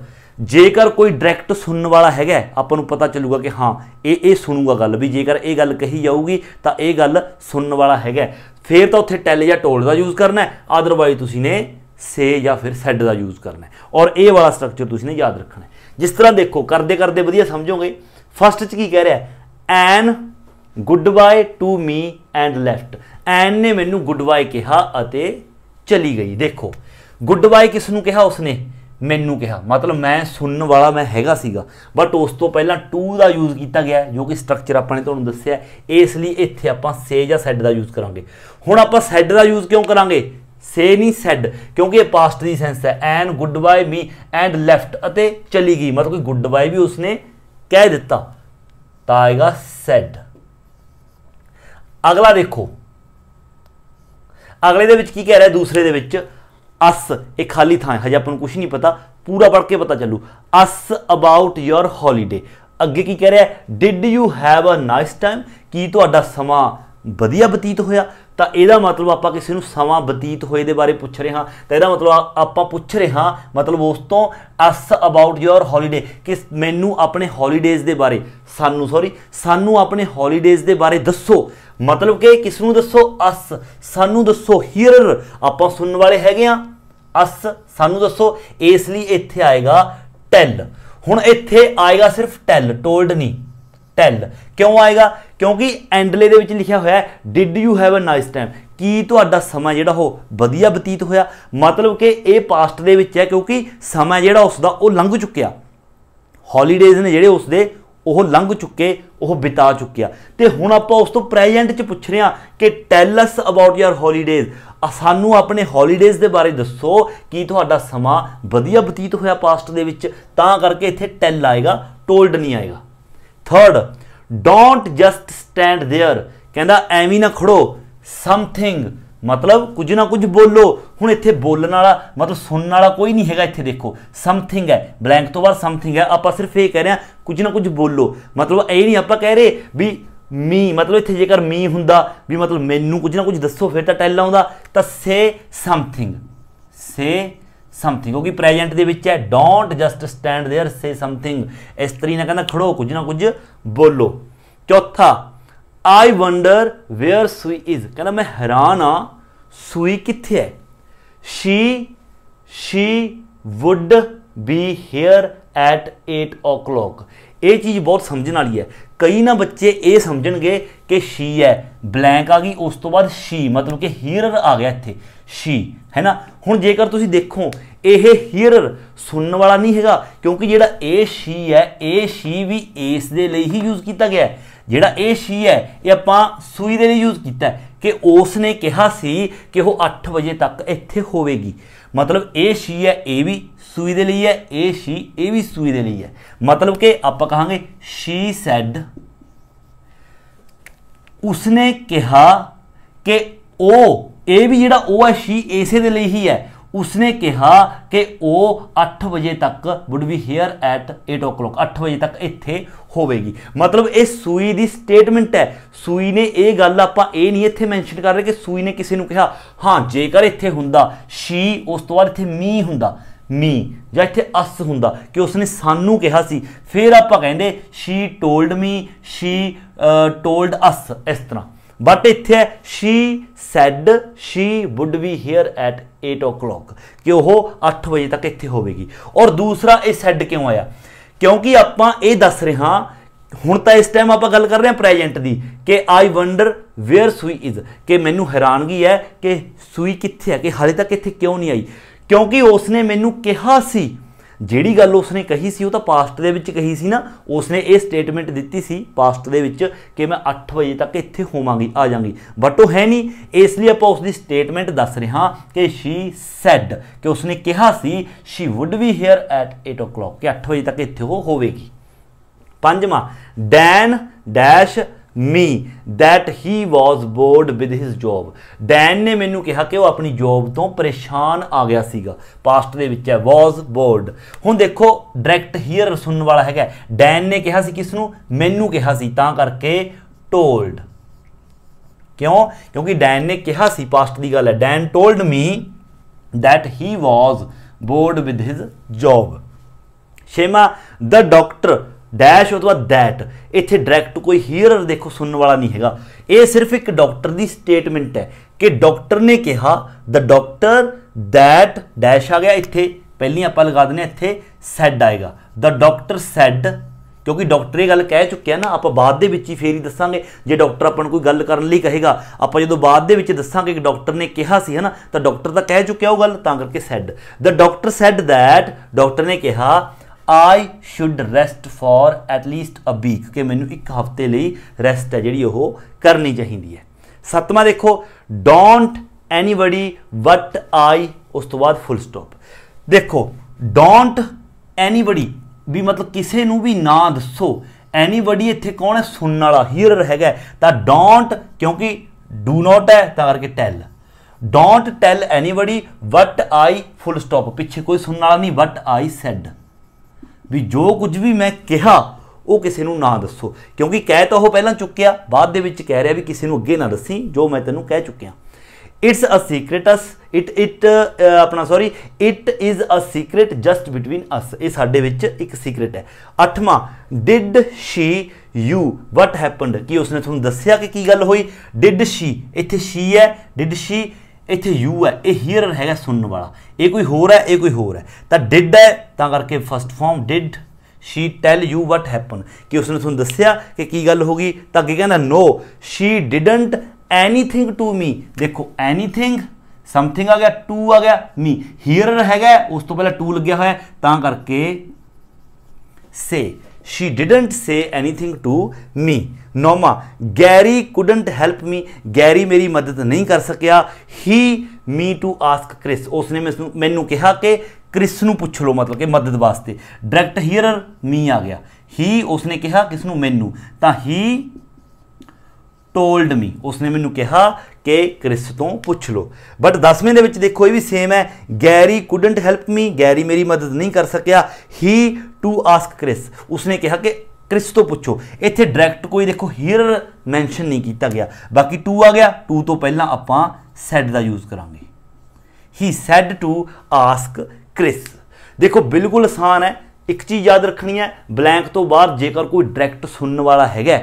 Speaker 1: ਜੇਕਰ ਕੋਈ ਡਾਇਰੈਕਟ ਸੁਣਨ ਵਾਲਾ ਹੈਗਾ ਆਪਾਂ ਨੂੰ ਪਤਾ ਚੱਲੂਗਾ ਕਿ ਹਾਂ ਇਹ ਇਹ ਸੁਣੂਗਾ ਗੱਲ ਵੀ ਜੇਕਰ ਇਹ ਗੱਲ ਕਹੀ ਜਾਊਗੀ ਤਾਂ ਇਹ ਗੱਲ ਸੁਣਨ ਵਾਲਾ ਹੈਗਾ ਫੇਰ ਤਾਂ ਉੱਥੇ ਟੈਲ ਜਾਂ ਟੋਲ ਦਾ ਯੂਜ਼ ਕਰਨਾ ਹੈ ਆਦਰਵਾਈਜ਼ ਤੁਸੀਂ ਨੇ ਸੇ ਜਾਂ ਫਿਰ ਸੈੱਡ ਦਾ ਯੂਜ਼ ਕਰਨਾ ਔਰ ਇਹ ਵਾਲਾ ਸਟਰਕਚਰ ਤੁਸੀਂ ਨੇ ਯਾਦ ਰੱਖਣਾ ਜਿਸ ਤਰ੍ਹਾਂ ਦੇਖੋ ਕਰਦੇ ਕਰਦੇ ਵਧੀਆ ਸਮਝੋਗੇ ਫਸਟ 'ਚ ਕੀ ਕਹਿ ਰਿਹਾ Ann goodbye to me and left Ann ਨੇ ਮੈਨੂੰ ਗੁੱਡ ਬਾਏ ਕਿਹਾ ਅਤੇ ਚਲੀ ਗਈ ਦੇਖੋ ਗੁੱਡ ਬਾਏ ਕਿਸ ਨੂੰ ਕਿਹਾ ਉਸਨੇ ਮੈਨੂੰ ਕਿਹਾ ਮਤਲਬ ਮੈਂ ਸੁਣਨ ਵਾਲਾ ਮੈਂ ਹੈਗਾ ਸੀਗਾ ਬਟ ਉਸ ਤੋਂ ਪਹਿਲਾਂ ਟੂ ਦਾ ਯੂਜ਼ ਕੀਤਾ ਗਿਆ ਜੋ ਕਿ ਸਟਰਕਚਰ ਆਪਾਂ ਨੇ ਤੁਹਾਨੂੰ ਦੱਸਿਆ ਇਸ ਲਈ ਇੱਥੇ ਆਪਾਂ ਸੇ ਜਾਂ ਸੈਡ ਦਾ ਯੂਜ਼ ਕਰਾਂਗੇ ਹੁਣ ਆਪਾਂ ਸੈਡ ਦਾ ਯੂਜ਼ ਕਿਉਂ ਕਰਾਂਗੇ ਸੇ ਨਹੀਂ ਸੈਡ ਕਿਉਂਕਿ ਇਹ ਪਾਸਟ ਦੀ ਸੈਂਸ ਹੈ Ann goodbye me and left ਅਤੇ ਚਲੀ ਗਈ ਮਤਲਬ ਕੋਈ ਗੁੱਡ ਬਾਏ ਵੀ ਉਸਨੇ ਕਹਿ ਦਿੱਤਾ ਤਾਂ ਆਏਗਾ ਸੈਡ ਅਗਲਾ ਦੇਖੋ ਅਗਲੇ ਦੇ ਵਿੱਚ ਕੀ ਕਹਿ ਰਿਹਾ ਦੂਸਰੇ ਦੇ ਵਿੱਚ ਅਸ ਇਹ ਖਾਲੀ ਥਾਂ ਹੈ ਹਜੇ ਆਪਾਂ ਨੂੰ ਕੁਝ ਨਹੀਂ ਪਤਾ ਪੂਰਾ ਪੜ ਕੇ ਪਤਾ ਚੱਲੂ ਅਸ ਅਬਾਊਟ ਯੋਰ ਹੌਲੀਡੇ ਅੱਗੇ ਕੀ ਕਹਿ ਰਿਹਾ did you have a nice time ਕੀ ਤੁਹਾਡਾ ਸਮਾਂ ਵਧੀਆ ਬਤੀਤ ਹੋਇਆ ਤਾਂ ਇਹਦਾ ਮਤਲਬ ਆਪਾਂ ਕਿਸੇ ਨੂੰ ਸਮਾਂ ਬਤੀਤ ਹੋਏ ਦੇ ਬਾਰੇ ਪੁੱਛ ਰਹੇ ਹਾਂ ਤਾਂ ਇਹਦਾ ਮਤਲਬ ਆਪਾਂ ਪੁੱਛ ਰਹੇ ਹਾਂ ਮਤਲਬ ਉਸ ਤੋਂ ਅਸ ਅਬਾਊਟ ਯੋਰ ਹੌਲੀਡੇ ਕਿ ਮੈਨੂੰ ਆਪਣੇ ਹੌਲੀਡੇਜ਼ ਦੇ ਬਾਰੇ ਸਾਨੂੰ ਸੌਰੀ ਸਾਨੂੰ ਆਪਣੇ ਹੌਲੀਡੇਜ਼ ਦੇ ਬਾਰੇ ਦੱਸੋ ਮਤਲਬ ਕਿ ਕਿਸ ਨੂੰ ਦੱਸੋ ਅਸ ਸਾਨੂੰ ਦੱਸੋ ਹੀਅਰ ਆਪਾਂ ਸੁਣਨ ਵਾਲੇ ਹੈਗੇ ਆ ਅਸ ਸਾਨੂੰ ਦੱਸੋ ਇਸ ਲਈ ਇੱਥੇ ਆਏਗਾ ਟੈਲ ਹੁਣ ਇੱਥੇ ਆਏਗਾ ਸਿਰਫ ਟੈਲ ਟੋਲਡ ਨਹੀਂ ਟੈਲ ਕਿਉਂ ਆਏਗਾ ਕਿਉਂਕਿ ਐਂਡਲੇ ਦੇ ਵਿੱਚ ਲਿਖਿਆ ਹੋਇਆ did you have a nice time ਕੀ ਤੁਹਾਡਾ ਸਮਾਂ ਜਿਹੜਾ ਉਹ ਵਧੀਆ ਬਤੀਤ ਹੋਇਆ ਮਤਲਬ ਕਿ ਇਹ ਪਾਸਟ ਦੇ ਵਿੱਚ ਹੈ ਕਿਉਂਕਿ ਸਮਾਂ ਜਿਹੜਾ ਉਸ ਦਾ ਉਹ ਲੰਘ ਚੁੱਕਿਆ ਹੌਲੀਡੇਜ਼ ਨੇ ਜਿਹੜੇ ਉਸ ਦੇ ਉਹ ਲੰਘ ਚੁੱਕੇ ਉਹ ਬਿਤਾ ਚੁੱਕਿਆ ਤੇ ਹੁਣ ਆਪਾਂ ਉਸ ਤੋਂ ਪ੍ਰੈਜ਼ੈਂਟ 'ਚ ਪੁੱਛ ਰਹੇ ਹਾਂ ਕਿ ਟੈਲ ਅਸ ਅਬਾਊਟ ਯਰ ਹੌਲੀਡੇਜ਼ ਸਾਨੂੰ ਆਪਣੇ ਹੌਲੀਡੇਜ਼ ਦੇ ਬਾਰੇ ਦੱਸੋ ਕੀ ਤੁਹਾਡਾ ਸਮਾਂ ਵਧੀਆ ਬਤੀਤ ਹੋਇਆ ਪਾਸਟ ਦੇ ਵਿੱਚ ਤਾਂ ਕਰਕੇ ਇੱਥੇ ਟੈਲ ਆਏਗਾ ਟੋਲਡ ਨਹੀਂ ਆਏਗਾ third don't just stand there ਕਹਿੰਦਾ ਐਵੇਂ ਨਾ ਖੜੋ ਸਮਥਿੰਗ ਮਤਲਬ ਕੁਝ ਨਾ ਕੁਝ ਬੋਲੋ ਹੁਣ ਇੱਥੇ ਬੋਲਣ ਵਾਲਾ ਮਤਲਬ ਸੁਣਨ ਵਾਲਾ ਕੋਈ ਨਹੀਂ ਹੈਗਾ ਇੱਥੇ ਦੇਖੋ ਸਮਥਿੰਗ ਹੈ ਬਲੈਂਕ ਤੋਂ ਬਾਅਦ ਸਮਥਿੰਗ ਹੈ ਆਪਾਂ ਸਿਰਫ ਇਹ ਕਹਿ ਰਹੇ ਆ ਕੁਝ ਨਾ ਕੁਝ ਬੋਲੋ ਮਤਲਬ ਇਹ ਨਹੀਂ ਆਪਾਂ ਕਹਿ ਰਹੇ ਵੀ ਮੀ ਮਤਲਬ ਇੱਥੇ ਜੇਕਰ ਮੀ ਹੁੰਦਾ ਵੀ ਮਤਲਬ ਮੈਨੂੰ ਕੁਝ ਨਾ ਕੁਝ ਦੱਸੋ ਫਿਰ ਤਾਂ ਟੈਲ ਆਉਂਦਾ ਤਾਂ ਸੇ ਸਮਥਿੰਗ ਸੇ ਸਮਥਿੰਗ ਕਿਉਂਕਿ ਪ੍ਰੈਜ਼ੈਂਟ ਦੇ ਵਿੱਚ ਹੈ don't just stand there say something ਇਸ ਤਰੀ ਨਾਲ ਕਹਿੰਦਾ ਖੜੋ ਕੁਝ ਨਾ ਕੁਝ ਬੋਲੋ ਚੌਥਾ I wonder where Sue is ਕਹਿੰਦਾ ਮੈਂ ਹੈਰਾਨ ਆ ਸੂਈ ਕਿੱਥੇ ਹੈ she she would be here at 8 o'clock ਇਹ ਚੀਜ਼ ਬਹੁਤ ਸਮਝਣ ਵਾਲੀ ਹੈ ਕਈ ਨਾ ਬੱਚੇ ਇਹ ਸਮਝਣਗੇ ਕਿ ਸ਼ੀ ਹੈ ਬਲੈਂਕ ਆ ਗਈ ਉਸ ਤੋਂ ਬਾਅਦ ਸ਼ੀ ਮਤਲਬ ਕਿ ਹੀਰਰ ਆ ਗਿਆ ਇੱਥੇ ਸ਼ੀ ਹੈ ਨਾ ਹੁਣ ਜੇਕਰ ਤੁਸੀਂ ਦੇਖੋ ਇਹ ਹੀਅਰਰ ਸੁਣਨ ਵਾਲਾ ਨਹੀਂ ਹੈਗਾ ਕਿਉਂਕਿ ਜਿਹੜਾ ਇਹ ਸ਼ੀ ਹੈ ਇਹ ਸ਼ੀ ਵੀ ਇਸ ਦੇ ਲਈ ਹੀ ਯੂਜ਼ ਕੀਤਾ ਗਿਆ ਹੈ ਜਿਹੜਾ ਇਹ ਸ਼ੀ ਹੈ ਇਹ ਆਪਾਂ ਸੂਈ ਦੇ ਲਈ ਯੂਜ਼ ਕੀਤਾ ਕਿ ਉਸ ਨੇ ਕਿਹਾ ਸੀ ਕਿ ਉਹ 8 ਵਜੇ ਤੱਕ ਇੱਥੇ ਹੋਵੇਗੀ ਮਤਲਬ ਇਹ ਸ਼ੀ ਹੈ ਇਹ ਵੀ ਸੂਈ ਦੇ ਲਈ ਹੈ ਇਹ ਸ਼ੀ ਇਹ ਵੀ ਸੂਈ ਦੇ ਲਈ ਹੈ ਮਤਲਬ ਕਿ ਆਪਾਂ ਕਹਾਂਗੇ ਸ਼ੀ ਸੈਡ ਉਸਨੇ ਕਿਹਾ ਕਿ ਉਹ ਇਹ ਵੀ ਜਿਹੜਾ ਉਹ ਹੈ ਸ਼ੀ ਇਸੇ ਦੇ ਲਈ ਹੀ ਹੈ ਉਸਨੇ ਕਿਹਾ ਕਿ ਉਹ 8 ਵਜੇ ਤੱਕ would be here at 8 o'clock 8 ਵਜੇ ਤੱਕ ਇੱਥੇ ਹੋਵੇਗੀ ਮਤਲਬ ਇਹ ਸੂਈ ਦੀ ਸਟੇਟਮੈਂਟ ਹੈ ਸੂਈ ਨੇ ਇਹ ਗੱਲ ਆਪਾਂ ਇਹ ਨਹੀਂ ਇੱਥੇ ਮੈਂਸ਼ਨ ਕਰ ਰਹੇ ਕਿ ਸੂਈ ਨੇ ਕਿਸੇ ਨੂੰ ਕਿਹਾ ਹਾਂ ਜੇਕਰ ਇੱਥੇ ਹੁੰਦਾ she ਉਸ ਤੋਂ ਬਾਅਦ ਇੱਥੇ me ਹੁੰਦਾ ਮੀ ਜਾਂ ਇੱਥੇ ਅਸ ਹੁੰਦਾ ਕਿ ਉਸਨੇ ਸਾਨੂੰ ਕਿਹਾ ਸੀ ਫਿਰ ਆਪਾਂ ਕਹਿੰਦੇ she told me she told us ਇਸ ਤਰ੍ਹਾਂ ਬਟ ਇੱਥੇ she said she would be here at 8 ਕਿ ਉਹ 8 ਵਜੇ ਤੱਕ ਇੱਥੇ ਹੋਵੇਗੀ ਔਰ ਦੂਸਰਾ ਇਹ ਸੈਡ ਕਿਉਂ ਆਇਆ ਕਿਉਂਕਿ ਆਪਾਂ ਇਹ ਦੱਸ ਰਹੇ ਹਾਂ ਹੁਣ ਤਾਂ ਇਸ ਟਾਈਮ ਆਪਾਂ ਗੱਲ ਕਰ ਰਹੇ ਹਾਂ ਪ੍ਰੈਜ਼ੈਂਟ ਦੀ ਕਿ I wonder where Sue is ਕਿ ਮੈਨੂੰ ਹੈਰਾਨਗੀ ਹੈ ਕਿ ਸੂਈ ਕਿੱਥੇ ਹੈ ਕਿ ਹਾਲੇ ਤੱਕ ਇੱਥੇ ਕਿਉਂ ਨਹੀਂ ਆਈ ਕਿਉਂਕਿ ਉਸਨੇ ਮੈਨੂੰ ਕਿਹਾ ਸੀ ਜਿਹੜੀ ਗੱਲ ਉਸਨੇ ਕਹੀ ਸੀ ਉਹ ਤਾਂ ਪਾਸਟ ਦੇ ਵਿੱਚ ਕਹੀ ਸੀ ਨਾ ਉਸਨੇ ਇਹ ਸਟੇਟਮੈਂਟ ਦਿੱਤੀ ਸੀ ਪਾਸਟ ਦੇ ਵਿੱਚ ਕਿ ਮੈਂ 8 ਵਜੇ ਤੱਕ ਇੱਥੇ ਹੋਵਾਂਗੀ ਆ ਜਾਾਂਗੀ ਬਟ ਉਹ ਹੈ ਨਹੀਂ ਇਸ ਲਈ ਆਪਾਂ ਉਸ ਦੀ ਸਟੇਟਮੈਂਟ ਦੱਸ ਰਹੇ ਹਾਂ ਕਿ ਸ਼ੀ ਸੈਡ ਕਿ ਉਸਨੇ ਕਿਹਾ ਸੀ she would be here at 8 o'clock ਕਿ 8 ਵਜੇ ਤੱਕ ਇੱਥੇ ਉਹ ਹੋਵੇਗੀ ਪੰਜਵਾਂ Dan dash me that he was bored with his job Dan ਨੇ ਮੈਨੂੰ ਕਿਹਾ ਕਿ ਉਹ ਆਪਣੀ ਜੌਬ ਤੋਂ ਪਰੇਸ਼ਾਨ ਆ ਗਿਆ ਸੀਗਾ ਪਾਸਟ ਦੇ ਵਿੱਚ ਹੈ ਵਾਸ ਬੋਰਡ ਹੁਣ ਦੇਖੋ ਡਾਇਰੈਕਟ ਹੀਅਰ ਸੁਣਨ ਵਾਲਾ ਹੈਗਾ ਡੈਨ ਨੇ ਕਿਹਾ ਸੀ ਕਿਸ ਨੂੰ ਮੈਨੂੰ ਕਿਹਾ ਸੀ ਤਾਂ ਕਰਕੇ ਟੋਲਡ ਕਿਉਂ ਕਿਉਂਕਿ ਡੈਨ ਨੇ ਕਿਹਾ ਸੀ ਪਾਸਟ ਦੀ ਗੱਲ ਹੈ Dan told me that he was bored with his job ਸ਼ੇਮਾ ਦਾ ਡਾਕਟਰ ਡੈਸ਼ ਉਹ ਤੋਂ ਬਾਅਦ ਦੈਟ ਇੱਥੇ ਡਾਇਰੈਕਟ ਕੋਈ ਹੀਅਰਰ ਦੇਖੋ ਸੁਣਨ ਵਾਲਾ ਨਹੀਂ ਹੈਗਾ ਇਹ ਸਿਰਫ ਇੱਕ ਡਾਕਟਰ ਦੀ ਸਟੇਟਮੈਂਟ ਹੈ ਕਿ ਡਾਕਟਰ ਨੇ ਕਿਹਾ ਦ ਡਾਕਟਰ ਦੈਟ ਡੈਸ਼ ਆ ਗਿਆ ਇੱਥੇ ਪਹਿਲੀ ਆਪਾਂ ਲਗਾ ਦਨੇ ਇੱਥੇ ਸੈਡ ਆਏਗਾ ਦ ਡਾਕਟਰ ਸੈਡ ਕਿਉਂਕਿ ਡਾਕਟਰ ਇਹ ਗੱਲ ਕਹਿ ਚੁੱਕਿਆ ਨਾ ਆਪਾਂ ਬਾਅਦ ਦੇ ਵਿੱਚ ਹੀ ਫੇਰ ਹੀ ਦੱਸਾਂਗੇ ਜੇ ਡਾਕਟਰ ਆਪਾਂ ਨੂੰ ਕੋਈ ਗੱਲ ਕਰਨ ਲਈ ਕਹੇਗਾ ਆਪਾਂ ਜਦੋਂ ਬਾਅਦ ਦੇ ਵਿੱਚ ਦੱਸਾਂਗੇ ਕਿ ਡਾਕਟਰ ਨੇ ਕਿਹਾ ਸੀ ਹਨਾ ਤਾਂ ਡਾਕਟਰ ਤਾਂ ਕਹਿ ਚੁੱਕਿਆ ਉਹ ਗੱਲ ਤਾਂ ਕਰਕੇ said the doctor said that doctor ਨੇ ਕਿਹਾ I should rest for at least a week ਕਿ ਮੈਨੂੰ ਇੱਕ ਹਫਤੇ ਲਈ ਰੈਸਟ ਹੈ ਜਿਹੜੀ ਉਹ ਕਰਨੀ ਚਾਹੀਦੀ ਹੈ ਸੱਤਵਾਂ ਦੇਖੋ ਡੋਂਟ ਐਨੀਬਾਡੀ ਵਟ ਆਈ ਉਸ ਤੋਂ ਬਾਅਦ ਫੁੱਲ ਸਟਾਪ ਦੇਖੋ ਡੋਂਟ ਐਨੀਬਾਡੀ ਵੀ ਮਤਲਬ ਕਿਸੇ ਨੂੰ ਵੀ ਨਾ ਦੱਸੋ ਐਨੀਬਾਡੀ ਇੱਥੇ ਕੌਣ ਹੈ ਸੁਣਨ ਵਾਲਾ ਹੀਅਰਰ ਹੈਗਾ ਤਾਂ ਡੋਂਟ ਕਿਉਂਕਿ ਡੂ ਨਾਟ ਹੈ ਤਾਂ ਕਰਕੇ tell don't tell anybody what I full stop ਪਿੱਛੇ ਕੋਈ ਸੁਣਨ ਵਾਲਾ ਨਹੀਂ ਵਟ ਆਈ ਸੈਡ ਵੀ ਜੋ ਕੁਝ ਵੀ ਮੈਂ ਕਿਹਾ ਉਹ ਕਿਸੇ ਨੂੰ ਨਾ ਦੱਸੋ ਕਿਉਂਕਿ ਕਹਿ ਤਾਂ ਉਹ ਪਹਿਲਾਂ ਚੁੱਕਿਆ ਬਾਅਦ ਦੇ ਵਿੱਚ ਕਹਿ ਰਿਹਾ ਵੀ ਕਿਸੇ ਨੂੰ ਅੱਗੇ ਨਾ ਦੱਸੀ ਜੋ ਮੈਂ ਤੈਨੂੰ ਕਹਿ ਚੁੱਕਿਆ it's a secrets it it ਆਪਣਾ sorry it is a secret just between us ਇਹ ਸਾਡੇ ਵਿੱਚ ਇੱਕ ਸੀਕ੍ਰੇਟ ਹੈ ਅੱਠਵਾਂ did she you what happened ਕੀ ਉਸਨੇ ਤੁਹਾਨੂੰ ਦੱਸਿਆ ਕਿ ਕੀ ਗੱਲ ਹੋਈ ਡਿਡ ਸ਼ੀ ਇੱਥੇ ਸ਼ੀ ਹੈ ਡਿਡ ਸ਼ੀ ਇੱਥੇ ਯੂ ਹੈ ਇਹ ਹੀਅਰਰ ਹੈਗਾ ਸੁਣਨ ਵਾਲਾ ਇਹ ਕੋਈ ਹੋਰ ਹੈ ਇਹ ਕੋਈ ਹੋਰ ਹੈ ਤਾਂ ਡਿਡ ਹੈ ਤਾਂ ਕਰਕੇ first form did she tell you what happen ਕਿ ਉਸਨੇ ਤੁਹਾਨੂੰ ਦੱਸਿਆ ਕਿ ਕੀ ਗੱਲ ਹੋ ਗਈ ਤਾਂ ਅੱਗੇ ਕਹਿੰਦਾ no she didn't anything to me ਦੇਖੋ ਐਨੀਥਿੰਗ ਸਮਥਿੰਗ ਆ ਗਿਆ ਟੂ ਆ ਗਿਆ ਮੀ ਹੀਅਰਰ ਹੈਗਾ ਉਸ ਤੋਂ ਪਹਿਲਾਂ ਟੂ ਲੱਗਿਆ ਹੋਇਆ ਤਾਂ ਕਰਕੇ say she didn't say anything to me ਨੌਵਾਂ Gary couldn't help me Gary ਮੇਰੀ ਮਦਦ ਨਹੀਂ ਕਰ ਸਕਿਆ he me to ask Chris ਉਸਨੇ ਮੈਨੂੰ ਕਿਹਾ ਕਿ ਕ੍ਰਿਸ ਨੂੰ ਪੁੱਛ ਲਓ ਮਤਲਬ ਕਿ ਮਦਦ ਵਾਸਤੇ ਡਾਇਰੈਕਟ ਹੀਅਰਰ ਮੀ ਆ ਗਿਆ ਹੀ ਉਸਨੇ ਕਿਹਾ ਕਿਸ ਨੂੰ ਮੈਨੂੰ ਤਾਂ ਹੀ ਟੋਲਡ ਮੀ ਉਸਨੇ ਮੈਨੂੰ ਕਿਹਾ ਕਿ ਕ੍ਰਿਸ ਤੋਂ ਪੁੱਛ ਲਓ ਬਟ 10ਵੇਂ ਦੇ ਵਿੱਚ ਦੇਖੋ ਇਹ ਵੀ ਸੇਮ ਹੈ Gary couldn't help me Gary ਮੇਰੀ ਮਦਦ ਨਹੀਂ ਕਰ ਸਕਿਆ ਹੀ ਟੂ ਆਸਕ ਕ੍ਰਿਸ ਉਸਨੇ ਕਿਹਾ ਕਿ ਕ੍ਰਿਸ ਤੋਂ ਪੁੱਛੋ ਇੱਥੇ ਡਾਇਰੈਕਟ ਕੋਈ ਦੇਖੋ ਹੇਅਰ ਮੈਂਸ਼ਨ ਨਹੀਂ ਕੀਤਾ ਗਿਆ ਬਾਕੀ ਟੂ ਆ ਗਿਆ ਟੂ ਤੋਂ ਪਹਿਲਾਂ ਆਪਾਂ ਸੈਡ ਦਾ ਯੂਜ਼ ਕਰਾਂਗੇ he said to ask Chris ਦੇਖੋ ਬਿਲਕੁਲ ਆਸਾਨ ਹੈ ਇੱਕ ਚੀਜ਼ ਯਾਦ ਰੱਖਣੀ ਹੈ ਬਲੈਂਕ ਤੋਂ ਬਾਅਦ ਜੇਕਰ ਕੋਈ ਡਾਇਰੈਕਟ ਸੁਣਨ ਵਾਲਾ ਹੈਗਾ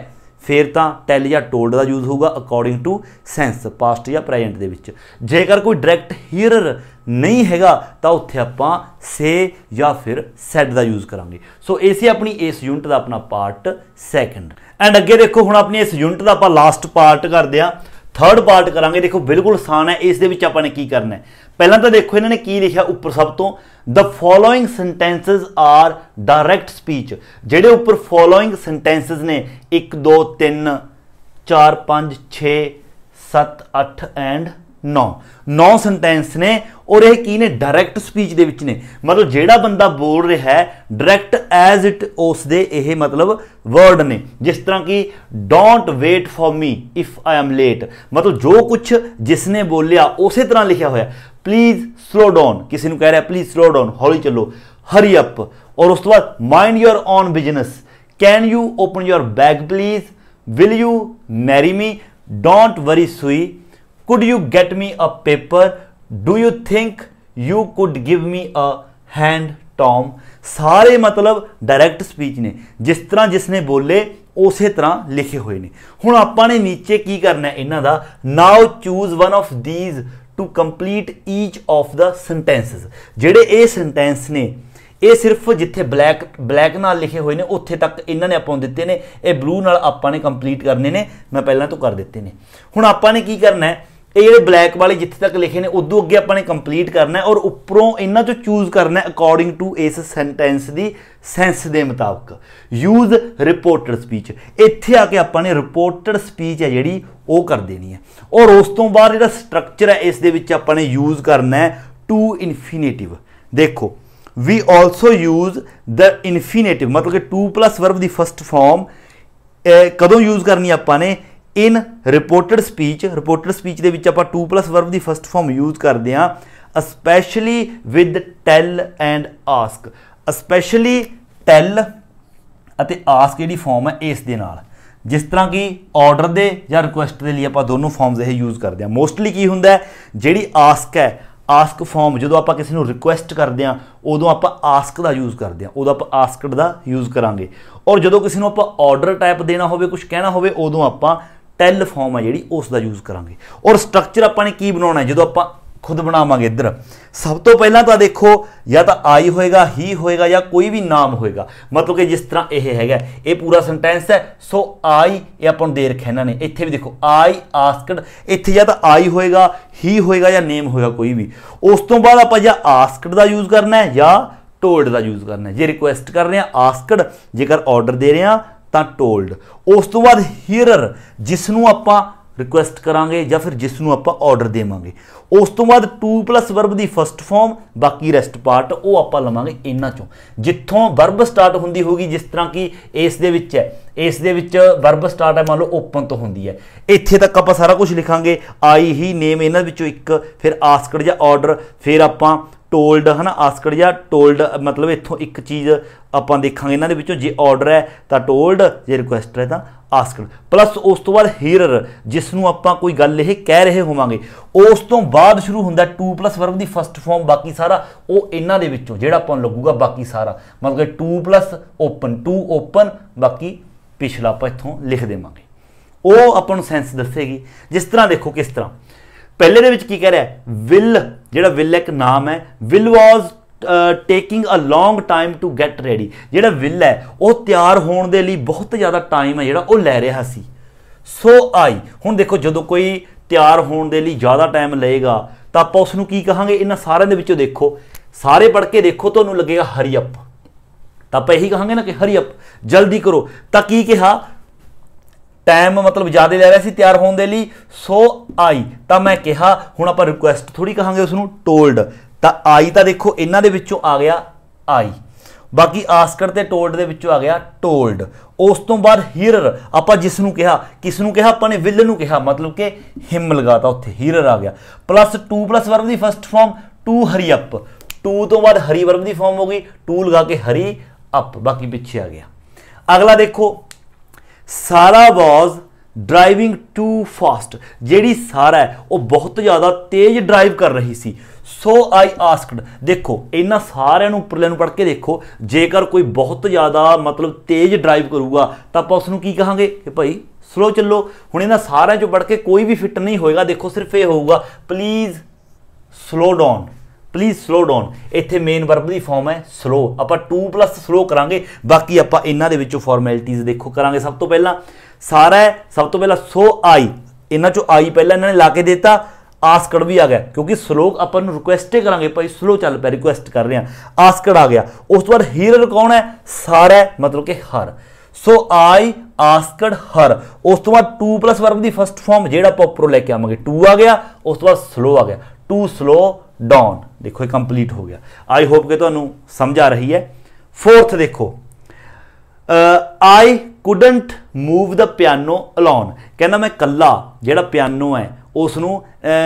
Speaker 1: ਫਿਰ ਤਾਂ ਟੈਲ ਜਾਂ ਟੋਲਡ ਦਾ ਯੂਜ਼ ਹੋਊਗਾ ਅਕੋਰਡਿੰਗ ਟੂ ਸੈਂਸ ਪਾਸਟ ਜਾਂ ਪ੍ਰੈਜ਼ੈਂਟ ਦੇ ਵਿੱਚ ਜੇਕਰ ਕੋਈ ਡਾਇਰੈਕਟ ਹੀਅਰਰ ਨਹੀਂ ਹੈਗਾ ਤਾਂ ਉੱਥੇ ਆਪਾਂ ਸੇ ਜਾਂ ਫਿਰ ਸੈਡ ਦਾ ਯੂਜ਼ ਕਰਾਂਗੇ ਸੋ ਇਹ ਸੀ ਆਪਣੀ ਇਸ ਯੂਨਿਟ ਦਾ ਆਪਣਾ ਪਾਰਟ ਸੈਕੰਡ ਐਂਡ ਅੱਗੇ ਦੇਖੋ ਹੁਣ ਆਪਣੀ ਇਸ ਯੂਨਿਟ ਦਾ ਆਪਾਂ ਲਾਸਟ ਪਾਰਟ ਕਰਦੇ ਆ ਥਰਡ ਪਾਰਟ ਕਰਾਂਗੇ ਦੇਖੋ ਬਿਲਕੁਲ ਆਸਾਨ ਹੈ ਇਸ ਦੇ ਵਿੱਚ ਆਪਾਂ ਨੇ ਕੀ ਕਰਨਾ ਹੈ ਪਹਿਲਾਂ ਤਾਂ ਦੇਖੋ ਇਹਨਾਂ ਨੇ ਕੀ ਲਿਖਿਆ ਉੱਪਰ ਸਭ ਤੋਂ the following sentences are direct speech ਜਿਹੜੇ ਉੱਪਰ ਫੋਲੋਇੰਗ ਸੈਂਟੈਂਸਸ ਨੇ 1 2 3 4 5 6 7 8 ਐਂਡ 9 9 ਸੈਂਟੈਂਸ ਨੇ ਔਰ ਇਹ ਕੀ ਨੇ ਡਾਇਰੈਕਟ ਸਪੀਚ ਦੇ ਵਿੱਚ ਨੇ ਮਤਲਬ ਜਿਹੜਾ ਬੰਦਾ ਬੋਲ ਰਿਹਾ ਹੈ ਡਾਇਰੈਕਟ ਐਜ਼ ਇਟ ਉਸ ਦੇ ਇਹ ਮਤਲਬ ਵਰਡ ਨੇ ਜਿਸ ਤਰ੍ਹਾਂ ਕਿ don't wait for me if I am late ਮਤਲਬ ਜੋ ਕੁਝ ਜਿਸ ਨੇ ਬੋਲਿਆ ਉਸੇ ਤਰ੍ਹਾਂ ਲਿਖਿਆ ਹੋਇਆ ਪਲੀਜ਼ ਸਲੋ ਡਾਊਨ ਕਿਸੇ ਨੂੰ ਕਹਿ ਰਿਹਾ ਪਲੀਜ਼ ਸਲੋ ਡਾਊਨ ਹੌਲੀ ਚੱਲੋ ਹਰੀ ਅਪ ਔਰ ਉਸ ਤੋਂ ਬਾਅਦ mind your own business can you open your bag please will you marry me don't worry Sue could you get me a paper do you think you could give me a hand Tom ਸਾਰੇ ਮਤਲਬ direct speech ਨੇ ਜਿਸ ਤਰ੍ਹਾਂ ਜਿਸਨੇ ਬੋਲੇ ਉਸੇ ਤਰ੍ਹਾਂ ਲਿਖੇ ਹੋਏ ਨੇ ਹੁਣ ਆਪਾਂ ਨੇ ਨੀਚੇ ਕੀ ਕਰਨਾ ਹੈ ਇਹਨਾਂ ਦਾ now choose one of these to complete each of the sentences ਜਿਹੜੇ ਇਹ ਸੈਂਟੈਂਸ ਨੇ ਇਹ ਸਿਰਫ ਜਿੱਥੇ ਬਲੈਕ ਬਲੈਕ ਨਾਲ ਲਿਖੇ ਹੋਏ ਨੇ ਉੱਥੇ ਤੱਕ ਇਹਨਾਂ ਨੇ ਆਪਾਂ ਦਿੱਤੇ ਨੇ ਇਹ ਬਲੂ ਨਾਲ ਆਪਾਂ ਨੇ ਕੰਪਲੀਟ ਕਰਨੇ ਨੇ ਮੈਂ ਪਹਿਲਾਂ ਤੋਂ ਕਰ ਦਿੱਤੇ ਨੇ ਹੁਣ ਆਪਾਂ ਨੇ ਕੀ ਕਰਨਾ ਹੈ ਇਹ ਜਿਹੜੇ ਬਲੈਕ ਵਾਲੇ ਜਿੱਥੇ ਤੱਕ ਲਿਖੇ ਨੇ ਉਦੋਂ ਅੱਗੇ ਆਪਾਂ ਨੇ ਕੰਪਲੀਟ ਕਰਨਾ ਹੈ ਔਰ ਉੱਪਰੋਂ ਇਹਨਾਂ ਚੋਂ ਚੂਜ਼ ਕਰਨਾ ਹੈ ਅਕੋਰਡਿੰਗ ਟੂ ਇਸ ਸੈਂਟੈਂਸ ਦੀ ਸੈਂਸ ਦੇ ਮੁਤਾਬਕ ਯੂਜ਼ ਰਿਪੋਰਟਡ ਸਪੀਚ ਇੱਥੇ ਆ ਕੇ ਆਪਾਂ ਨੇ ਰਿਪੋਰਟਡ ਸਪੀਚ ਹੈ ਜਿਹੜੀ ਉਹ ਕਰ ਦੇਣੀ ਹੈ ਔਰ ਉਸ ਤੋਂ ਬਾਅਦ ਜਿਹੜਾ ਸਟਰਕਚਰ ਹੈ ਇਸ ਦੇ ਵਿੱਚ ਆਪਾਂ ਨੇ ਯੂਜ਼ ਕਰਨਾ ਹੈ ਟੂ ਇਨਫਿਨਿਟਿਵ ਦੇਖੋ ਵੀ ਆਲਸੋ ਯੂਜ਼ ਦ ਇਨਫਿਨਿਟਿਵ ਮਤਲਬ ਕਿ 2 ਪਲੱਸ ਵਰਬ ਦੀ ਫਸਟ ਫਾਰਮ ਕਦੋਂ ਯੂਜ਼ ਕਰਨੀ ਆਪਾਂ ਨੇ in reported speech reported speech ਦੇ ਵਿੱਚ ਆਪਾਂ 2 ਪਲਸ ਵਰਬ ਦੀ ਫਸਟ ਫਾਰਮ ਯੂਜ਼ ਕਰਦੇ ਹਾਂ especially with tell and ask especially tell ਅਤੇ ਆਸਕ ਜਿਹੜੀ ਫਾਰਮ ਹੈ ਇਸ ਦੇ ਨਾਲ ਜਿਸ ਤਰ੍ਹਾਂ ਕਿ ਆਰਡਰ ਦੇ ਜਾਂ ਰਿਕੁਐਸਟ ਦੇ ਲਈ ਆਪਾਂ ਦੋਨੋਂ ਫਾਰਮਸ ਇਹ ਯੂਜ਼ ਕਰਦੇ ਹਾਂ ਮੋਸਟਲੀ ਕੀ ਹੁੰਦਾ ਹੈ ਜਿਹੜੀ ਆਸਕ ਹੈ ਆਸਕ ਫਾਰਮ ਜਦੋਂ ਆਪਾਂ ਕਿਸੇ ਨੂੰ ਰਿਕੁਐਸਟ ਕਰਦੇ ਹਾਂ ਉਦੋਂ ਆਪਾਂ ਆਸਕ ਦਾ ਯੂਜ਼ ਕਰਦੇ ਹਾਂ ਉਦੋਂ ਆਪਾਂ ਆਸਕਡ ਦਾ ਯੂਜ਼ ਕਰਾਂਗੇ ਔਰ ਜਦੋਂ ਕਿਸੇ ਨੂੰ ਆਪਾਂ ਆਰਡਰ ਟਾਈਪ ਦੇਣਾ ਹੋਵੇ ਕੁਝ ਕਹਿਣਾ ਹੋਵੇ ਉਦੋਂ ਆਪਾਂ ਟੈਲ ਫਾਰਮ ਆ ਜਿਹੜੀ ਉਸ ਦਾ ਯੂਜ਼ ਕਰਾਂਗੇ ਔਰ ਸਟਰਕਚਰ ਆਪਾਂ ਨੇ ਕੀ ਬਣਾਉਣਾ ਹੈ ਜਦੋਂ ਆਪਾਂ ਖੁਦ ਬਣਾਵਾਂਗੇ ਇੱਧਰ ਸਭ ਤੋਂ ਪਹਿਲਾਂ ਤਾਂ ਦੇਖੋ ਜਾਂ ਤਾਂ ਆਈ ਹੋਏਗਾ ਹੀ ਹੋਏਗਾ ਜਾਂ ਕੋਈ ਵੀ ਨਾਮ ਹੋਏਗਾ ਮਤਲਬ ਕਿ ਜਿਸ ਤਰ੍ਹਾਂ ਇਹ ਹੈਗਾ ਇਹ ਪੂਰਾ ਸੈਂਟੈਂਸ ਹੈ ਸੋ ਆਈ ਇਹ ਆਪਾਂ ਨੂੰ ਦੇ ਰੱਖਿਆ ਇਹਨਾਂ ਨੇ ਇੱਥੇ ਵੀ ਦੇਖੋ ਆਈ ਆਸਕਡ ਇੱਥੇ ਜਾਂ ਤਾਂ ਆਈ ਹੋਏਗਾ ਹੀ ਹੋਏਗਾ ਜਾਂ ਨੇਮ ਹੋਏਗਾ ਕੋਈ ਵੀ ਉਸ ਤੋਂ ਬਾਅਦ ਆਪਾਂ ਜਾਂ ਆਸਕਡ ਦਾ ਯੂਜ਼ ਕਰਨਾ ਹੈ ਜਾਂ ਟੋਲਡ ਦਾ ਯੂਜ਼ ਕਰਨਾ ਹੈ ਜੇ ਰਿਕੁਐਸਟ ਕਰ ਰਹੇ ਆ ਆਸਕਡ ਜੇਕਰ ਆਰਡਰ ਦੇ ਰਹੇ ਆ ਤਾਂ ਟੋਲਡ ਉਸ ਤੋਂ ਬਾਅਦ ਹੀਅਰਰ ਜਿਸ ਨੂੰ ਆਪਾਂ ਰਿਕੁਐਸਟ ਕਰਾਂਗੇ ਜਾਂ ਫਿਰ ਜਿਸ ਨੂੰ ਆਪਾਂ ਆਰਡਰ ਦੇਵਾਂਗੇ ਉਸ ਤੋਂ ਬਾਅਦ 2 ਵਰਬ ਦੀ ਫਸਟ ਫਾਰਮ ਬਾਕੀ ਰੈਸਟ ਪਾਰਟ ਉਹ ਆਪਾਂ ਲਵਾਂਗੇ ਇਹਨਾਂ ਚੋਂ ਜਿੱਥੋਂ ਵਰਬ ਸਟਾਰਟ ਹੁੰਦੀ ਹੋਗੀ ਜਿਸ ਤਰ੍ਹਾਂ ਕਿ ਇਸ ਦੇ ਵਿੱਚ ਹੈ ਇਸ ਦੇ ਵਿੱਚ ਵਰਬ ਸਟਾਰਟ ਹੈ ਮੰਨ ਲਓ ਓਪਨ ਤੋਂ ਹੁੰਦੀ ਹੈ ਇੱਥੇ ਤੱਕ ਆਪਾਂ ਸਾਰਾ ਕੁਝ ਲਿਖਾਂਗੇ ਆਈ ਹੀ ਨੇਮ ਇਹਨਾਂ ਵਿੱਚੋਂ ਇੱਕ ਫਿਰ ਆਸਕਡ ਜਾਂ ਆਰਡਰ ਫਿਰ ਆਪਾਂ ਟੋਲਡ ਹਨਾ ਆਸਕੜ ਜਾਂ ਟੋਲਡ ਮਤਲਬ ਇੱਥੋਂ ਇੱਕ ਚੀਜ਼ ਆਪਾਂ ਦੇਖਾਂਗੇ ਇਹਨਾਂ ਦੇ ਵਿੱਚੋਂ ਜੇ ਆਰਡਰ ਹੈ ਤਾਂ ਟੋਲਡ ਜੇ ਰਿਕੁਐਸਟ ਹੈ ਤਾਂ ਆਸਕਡ ਪਲੱਸ ਉਸ ਤੋਂ ਬਾਅਦ ਹੀਰਰ ਜਿਸ ਨੂੰ ਆਪਾਂ ਕੋਈ ਗੱਲ ਇਹ ਕਹਿ ਰਹੇ ਹੋਵਾਂਗੇ ਉਸ ਤੋਂ ਬਾਅਦ ਸ਼ੁਰੂ ਹੁੰਦਾ 2 ਪਲੱਸ ਵਰਬ ਦੀ ਫਸਟ ਫਾਰਮ ਬਾਕੀ ਸਾਰਾ ਉਹ ਇਹਨਾਂ ਦੇ ਵਿੱਚੋਂ ਜਿਹੜਾ ਆਪਾਂ ਨੂੰ ਲੱਗੂਗਾ ਬਾਕੀ ਸਾਰਾ ਮਤਲਬ 2 ਪਲੱਸ ਓਪਨ 2 ਓਪਨ ਬਾਕੀ ਪਿਛਲਾ ਆਪਾਂ ਇੱਥੋਂ ਲਿਖ ਦੇਵਾਂਗੇ ਉਹ ਆਪਾਂ ਨੂੰ ਸੈਂਸ ਦੱਸੇਗੀ ਜਿਸ ਤਰ੍ਹਾਂ ਦੇਖੋ ਕਿਸ ਤਰ੍ਹਾਂ ਪਹਿਲੇ ਦੇ ਵਿੱਚ ਕੀ ਕਹਿ ਰਿਹਾ ਵਿਲ ਜਿਹੜਾ ਵਿਲ ਇੱਕ ਨਾਮ ਹੈ Will was taking a long time to get ready ਜਿਹੜਾ ਵਿਲ ਹੈ ਉਹ ਤਿਆਰ ਹੋਣ ਦੇ ਲਈ ਬਹੁਤ ਜ਼ਿਆਦਾ ਟਾਈਮ ਹੈ ਜਿਹੜਾ ਉਹ ਲੈ ਰਿਹਾ ਸੀ ਸੋ ਆਈ ਹੁਣ ਦੇਖੋ ਜਦੋਂ ਕੋਈ ਤਿਆਰ ਹੋਣ ਦੇ ਲਈ ਜ਼ਿਆਦਾ ਟਾਈਮ ਲਏਗਾ ਤਾਂ ਆਪਾਂ ਉਸ ਨੂੰ ਕੀ ਕਹਾਂਗੇ ਇਹਨਾਂ ਸਾਰਿਆਂ ਦੇ ਵਿੱਚੋਂ ਦੇਖੋ ਸਾਰੇ ਪੜ੍ਹ ਕੇ ਦੇਖੋ ਤੁਹਾਨੂੰ ਲੱਗੇਗਾ ਹਰੀ ਅਪ ਤਾਂ ਆਪਾਂ ਇਹੀ ਕਹਾਂਗੇ ਨਾ ਕਿ ਹਰੀ ਅਪ ਜਲਦੀ ਕਰੋ ਤਾਂ ਕੀ ਕਿਹਾ ਟਾਈਮ ਮਤਲਬ ਜ਼ਿਆਦਾ ਲੈ ਰਿਹਾ ਸੀ ਤਿਆਰ ਹੋਣ ਦੇ ਲਈ ਸੋ ਆਈ ਤਾਂ ਮੈਂ ਕਿਹਾ ਹੁਣ ਆਪਾਂ ਰਿਕੁਐਸਟ ਥੋੜੀ ਕਹਾਂਗੇ ਉਸ ਨੂੰ ਟੋਲਡ ਤਾਂ ਆਈ ਤਾਂ ਦੇਖੋ ਇਹਨਾਂ ਦੇ ਵਿੱਚੋਂ ਆ ਗਿਆ ਆਈ ਬਾਕੀ ਆਸਕਰ ਤੇ ਟੋਲਡ ਦੇ ਵਿੱਚੋਂ ਆ ਗਿਆ ਟੋਲਡ ਉਸ ਤੋਂ ਬਾਅਦ ਹੀਰਰ ਆਪਾਂ ਜਿਸ ਨੂੰ ਕਿਹਾ ਕਿਸ ਨੂੰ ਕਿਹਾ ਆਪਾਂ ਨੇ ਵਿਲ ਨੂੰ ਕਿਹਾ ਮਤਲਬ ਕਿ ਹਿਮ ਲਗਾਤਾ ਉੱਥੇ ਹੀਰਰ ਆ ਗਿਆ ਪਲੱਸ 2 ਪਲੱਸ ਵਰਬ ਦੀ first form to hurry up 2 ਤੋਂ ਬਾਅਦ ਹਰੀ ਵਰਬ ਦੀ ਫਾਰਮ ਹੋ ਗਈ ਟੂ ਲਗਾ ਕੇ ਹਰੀ ਅਪ ਬਾਕੀ ਪਿੱਛੇ ਆ ਗਿਆ ਅਗਲਾ ਦੇਖੋ ਸਾਰਾ ਵਾਸ ਡਰਾਈਵਿੰਗ ਟੂ ਫਾਸਟ ਜਿਹੜੀ ਸਾਰਾ ਉਹ ਬਹੁਤ ਜ਼ਿਆਦਾ ਤੇਜ਼ ਡਰਾਈਵ ਕਰ ਰਹੀ ਸੀ ਸੋ ਆਈ ਆਸਕਡ ਦੇਖੋ ਇਹਨਾਂ ਸਾਰਿਆਂ ਨੂੰ ਉੱਪਰਲੇ ਨੂੰ ਪੜ੍ਹ ਕੇ ਦੇਖੋ ਜੇਕਰ ਕੋਈ ਬਹੁਤ ਜ਼ਿਆਦਾ ਮਤਲਬ ਤੇਜ਼ ਡਰਾਈਵ ਕਰੂਗਾ ਤਾਂ ਆਪਾਂ ਉਸ ਨੂੰ ਕੀ ਕਹਾਂਗੇ ਕਿ ਭਾਈ ਸਲੋ ਚੱਲੋ ਹੁਣ ਇਹਨਾਂ ਸਾਰਿਆਂ ਚੋਂ ਪੜ੍ਹ ਕੇ ਕੋਈ ਵੀ ਫਿੱਟ ਨਹੀਂ ਹੋਏਗਾ ਦੇਖੋ ਸਿਰਫ ਇਹ ਹੋਊਗਾ please slow down please slow down ਇੱਥੇ ਮੇਨ ਵਰਬ ਦੀ ਫਾਰਮ ਹੈ ਸਲੋ ਆਪਾਂ 2 ਪਲੱਸ ਸਲੋ ਕਰਾਂਗੇ ਬਾਕੀ ਆਪਾਂ ਇਹਨਾਂ ਦੇ ਵਿੱਚੋਂ ਫਾਰਮੈਲਿਟੀਆਂ ਦੇਖੋ ਕਰਾਂਗੇ ਸਭ ਤੋਂ ਪਹਿਲਾਂ ਸਾਰਾ ਸਭ ਤੋਂ ਪਹਿਲਾਂ ਸੋ ਆਈ ਇਹਨਾਂ ਚੋਂ ਆਈ ਪਹਿਲਾਂ ਇਹਨਾਂ ਨੇ ਲਾ ਕੇ ਦਿੱਤਾ ਆਸਕੜ ਵੀ ਆ ਗਿਆ ਕਿਉਂਕਿ ਸਲੋਕ ਆਪਾਂ ਨੂੰ ਰਿਕੁਐਸਟ ਕਰਾਂਗੇ ਭਾਈ ਸਲੋ ਚੱਲ ਪੈ ਰਿਕੁਐਸਟ ਕਰ ਰਹੇ ਆ ਆਸਕੜ ਆ ਗਿਆ ਉਸ ਤੋਂ ਬਾਅਦ ਹੀਰਰ ਕੌਣ ਹੈ ਸਾਰਾ ਮਤਲਬ ਕਿ ਹਰ ਸੋ ਆਈ ਆਸਕਡ ਹਰ ਉਸ ਤੋਂ ਬਾਅਦ 2 ਪਲੱਸ ਵਰਬ ਦੀ ਫਸਟ ਫਾਰਮ ਜਿਹੜਾ ਆਪਾਂ ਉੱਪਰੋਂ ਲੈ ਕੇ ਆਵਾਂਗੇ 2 ਆ ਗਿਆ ਉਸ ਤੋਂ ਬਾਅਦ ਸਲੋ ਆ ਗਿਆ 2 ਸਲੋ ਡੌਨ ਦੇਖੋ ਇਹ ਕੰਪਲੀਟ ਹੋ ਗਿਆ ਆਈ ਹੋਪ ਕਿ ਤੁਹਾਨੂੰ ਸਮਝ ਆ ਰਹੀ ਹੈ ਫੋਰਥ ਦੇਖੋ I couldn't move the piano alone ਕਹਿੰਦਾ ਮੈਂ ਕੱਲਾ ਜਿਹੜਾ ਪਿਆਨੋ ਹੈ ਉਸ ਨੂੰ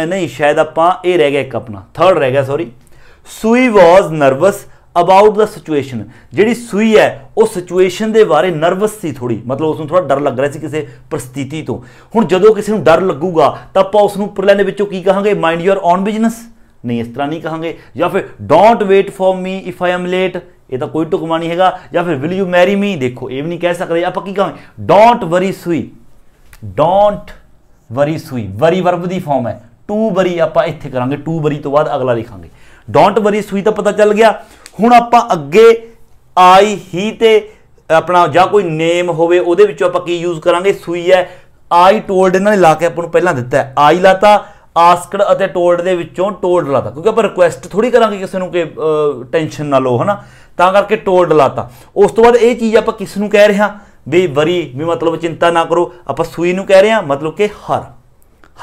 Speaker 1: ਨਹੀਂ ਸ਼ਾਇਦ ਆਪਾਂ ਇਹ ਰਹਿ ਗਿਆ ਇੱਕ ਆਪਣਾ ਥਰਡ ਰਹਿ ਗਿਆ sorry Sue was nervous about the situation ਜਿਹੜੀ ਸੂਈ ਹੈ ਉਹ ਸਿਚੁਏਸ਼ਨ ਦੇ ਬਾਰੇ ਨਰਵਸ ਸੀ ਥੋੜੀ ਮਤਲਬ ਉਸ ਨੂੰ ਥੋੜਾ ਡਰ ਲੱਗ ਰਿਹਾ ਸੀ ਕਿਸੇ ਪ੍ਰਸਥਿਤੀ ਤੋਂ ਹੁਣ ਜਦੋਂ ਕਿਸੇ ਨੂੰ ਡਰ ਲੱਗੂਗਾ ਤਾਂ ਆਪਾਂ ਉਸ ਨੂੰ ਪ੍ਰਲੈ ਦੇ ਵਿੱਚੋਂ ਕੀ ਕਹਾਂਗੇ ਮਾਈਂਡ ਯੂਅਰ ਔਨ ਬਿਜ਼ਨਸ ਨਹੀਂ ਇਸ ਤਰ੍ਹਾਂ ਨਹੀਂ ਕਹਾਂਗੇ ਜਾਂ ਫਿਰ don't wait for me if I am late ਇਹ ਤਾਂ ਕੋਈ ਟੁਕਮਾ ਨਹੀਂ ਹੈਗਾ ਜਾਂ ਫਿਰ ਵਿਲ ਯੂ ਮੈਰੀ ਮੀ ਦੇਖੋ ਇਹ ਵੀ ਨਹੀਂ ਕਹਿ ਸਕਦੇ ਆਪਾਂ ਕੀ ਕਹਾਂਗੇ ਡੋਂਟ ਵਰੀ ਸੂਈ don't worry Sue worry verb ਦੀ ਫਾਰਮ ਹੈ ਟੂ ਵਰੀ ਆਪਾਂ ਇੱਥੇ ਕਰਾਂਗੇ ਟੂ ਵਰੀ ਤੋਂ ਬਾਅਦ ਅਗਲਾ ਲਿਖਾਂਗੇ ਡੋਂਟ ਵਰੀ ਸੂਈ ਤਾਂ ਪਤਾ ਚੱਲ ਗਿਆ ਹੁਣ ਆਪਾਂ ਅੱਗੇ ਆਈ ਹੀ ਤੇ ਆਪਣਾ ਜਾਂ ਕੋਈ ਨੇਮ ਹੋਵੇ ਉਹਦੇ ਵਿੱਚੋਂ ਆਪਾਂ ਕੀ ਯੂਜ਼ ਕਰਾਂਗੇ ਸੂਈ ਹੈ ਆਈ ਟੋਲਡ ਇਹਨਾਂ ਨੇ ਲਾ ਕੇ ਆਪਾਂ ਨੂੰ ਪਹਿਲਾਂ ਦਿੱਤਾ ਆਈ ਲਾਤਾ ਆਸਕਡ ਅਤੇ ਟੋਲਡ ਦੇ ਵਿੱਚੋਂ ਟੋਲਡ ਲਾਤਾ ਕਿਉਂਕਿ ਆਪਾਂ ਰਿਕੁਐਸਟ ਥੋੜੀ ਕਰਾਂਗੇ ਕਿਸੇ ਨੂੰ ਕਿ ਟੈਨਸ਼ਨ ਨਾ ਲਓ ਹਨਾ ਤਾਂ ਕਰਕੇ ਟੋਲਡ ਲਾਤਾ ਉਸ ਤੋਂ ਬਾਅਦ ਇਹ ਚੀਜ਼ ਆਪਾਂ ਕਿਸ ਨੂੰ ਕਹਿ ਰਹੇ ਹਾਂ ਵੀ ਵਰੀ ਵੀ ਮਤਲਬ ਚਿੰਤਾ ਨਾ ਕਰੋ ਆਪਾਂ ਸੂਈ ਨੂੰ ਕਹਿ ਰਹੇ ਹਾਂ ਮਤਲਬ ਕਿ ਹਰ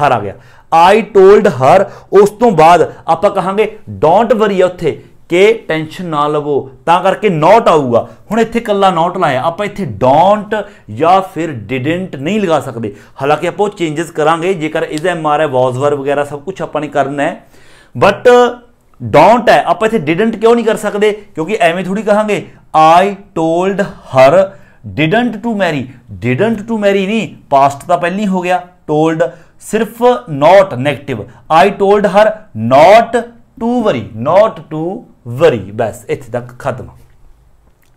Speaker 1: ਹਰ ਆ ਗਿਆ ਆਈ ਟੋਲਡ ਹਰ ਉਸ ਤੋਂ ਬਾਅਦ ਆਪਾਂ ਕਹਾਂਗੇ ਡੋਂਟ ਵਰੀ ਉੱਥੇ કે ટેન્શન ના લવો તા કરકે નોટ આઉગા હણ ઇથે કલ્લા નોટ લાયા આપા ઇથે ડોન્ટ યોર ફિર ડિડન્ટ નહીં લગા શકદે હાલાકી આપો ચેન્જીસ કરાંગે જે કર is am are was verb વગેરા સબ કુછ આપાને કરના હે બટ ડોન્ટ હે આપા ઇથે ડિડન્ટ ક્યો નહીં કર શકદે ક્યોકી એમે થોડી કહાંગે I told her didn't to marry didn't to marry નહીં પાસ્ટ તા પહેલી હો ગયા ટોલ્ડ સિર્ફ not negative I told her not to worry not to worry ਬਸ ਇੱਥੇ ਤੱਕ ਖਤਮ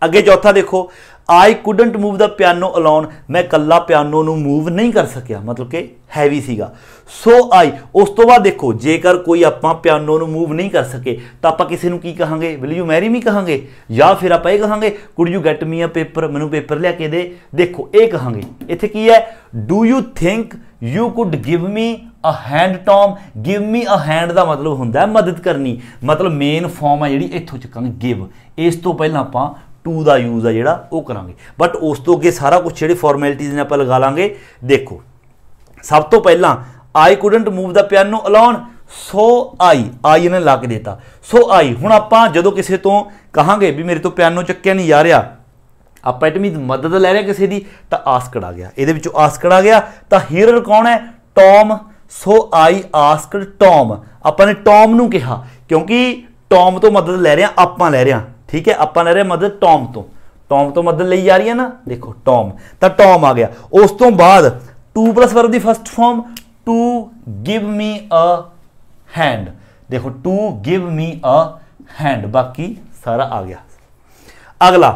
Speaker 1: ਅੱਗੇ ਚੌਥਾ ਦੇਖੋ I couldn't move the piano alone ਮੈਂ ਕੱਲਾ ਪਿਆਨੋ ਨੂੰ ਮੂਵ ਨਹੀਂ ਕਰ ਸਕਿਆ ਮਤਲਬ ਕਿ ਹੈਵੀ ਸੀਗਾ ਸੋ ਆਈ ਉਸ ਤੋਂ ਬਾਅਦ ਦੇਖੋ ਜੇਕਰ ਕੋਈ ਆਪਾਂ ਪਿਆਨੋ ਨੂੰ ਮੂਵ ਨਹੀਂ ਕਰ ਸਕੇ ਤਾਂ ਆਪਾਂ ਕਿਸੇ ਨੂੰ ਕੀ ਕਹਾਂਗੇ ਵਿਲ ਯੂ ਮੈਰੀ ਮੀ ਕਹਾਂਗੇ ਜਾਂ ਫਿਰ ਆਪਾਂ ਇਹ ਕਹਾਂਗੇ could you get me a paper ਮੈਨੂੰ ਪੇਪਰ ਲਿਆ ਕੇ ਦੇ ਦੇਖੋ ਇਹ ਕਹਾਂਗੇ ਇੱਥੇ ਕੀ ਹੈ do you think you could give me a hand Tom give me a hand ਦਾ ਮਤਲਬ ਹੁੰਦਾ ਹੈ ਮਦਦ ਕਰਨੀ ਮਤਲਬ ਮੇਨ ਫਾਰਮ ਹੈ ਜਿਹੜੀ ਇੱਥੋਂ ਚੱਕਾਂਗੇ ਗਿਵ ਇਸ ਤੋਂ ਪਹਿਲਾਂ ਆਪਾਂ ਟੂ ਦਾ ਯੂਜ਼ ਆ ਜਿਹੜਾ ਉਹ ਕਰਾਂਗੇ ਬਟ ਉਸ ਤੋਂ ਅੱਗੇ ਸਾਰਾ ਕੁਝ ਜਿਹੜੇ ਫਾਰਮੈਲਿਟੀਜ਼ ਨੇ ਆਪਾਂ ਲਗਾ ਲਾਂਗੇ ਦੇਖੋ ਸਭ ਤੋਂ ਪਹਿਲਾਂ I couldn't move the piano alone so I I ਨੇ ਲਾ ਕੇ ਦਿੱਤਾ ਸੋ ਆਈ ਹੁਣ ਆਪਾਂ ਜਦੋਂ ਕਿਸੇ ਤੋਂ ਕਹਾਂਗੇ ਵੀ ਮੇਰੇ ਤੋਂ ਪਿਆਨੋ ਚੱਕਿਆ ਨਹੀਂ ਜਾ ਰਿਹਾ ਆਪਾਂ ਇਟ ਮੀਨਸ ਮਦਦ ਲੈ ਰਹੇ ਕਿਸੇ ਦੀ ਤਾਂ ਆਸਕੜ ਆ ਗਿਆ ਇਹਦੇ ਵਿੱਚੋਂ ਆਸਕੜ ਆ ਗਿਆ ਤਾਂ ਹੀਰਰ ਕੌਣ ਹੈ Tom so I asked Tom ਆਪਾਂ ਨੇ ਟੌਮ ਨੂੰ ਕਿਹਾ ਕਿਉਂਕਿ ਟੌਮ ਤੋਂ ਮਦਦ ਲੈ ਰਹੇ ਆ ਆਪਾਂ ਲੈ ਰਹੇ ਆ ਠੀਕ ਹੈ ਆਪਾਂ ਲੈ ਰਹੇ ਮਦਦ ਟੌਮ ਤੋਂ ਟੌਮ ਤੋਂ ਮਦਦ ਲਈ ਜਾ ਰਹੀ ਹੈ ਨਾ ਦੇਖੋ ਟੌਮ ਤਾਂ ਟੌਮ ਆ ਗਿਆ ਉਸ ਤੋਂ ਬਾਅਦ 2 ਪਲੱਸ ਵਰਬ ਦੀ first form to give me a hand ਦੇਖੋ to give me a hand ਬਾਕੀ ਸਾਰਾ ਆ ਗਿਆ ਅਗਲਾ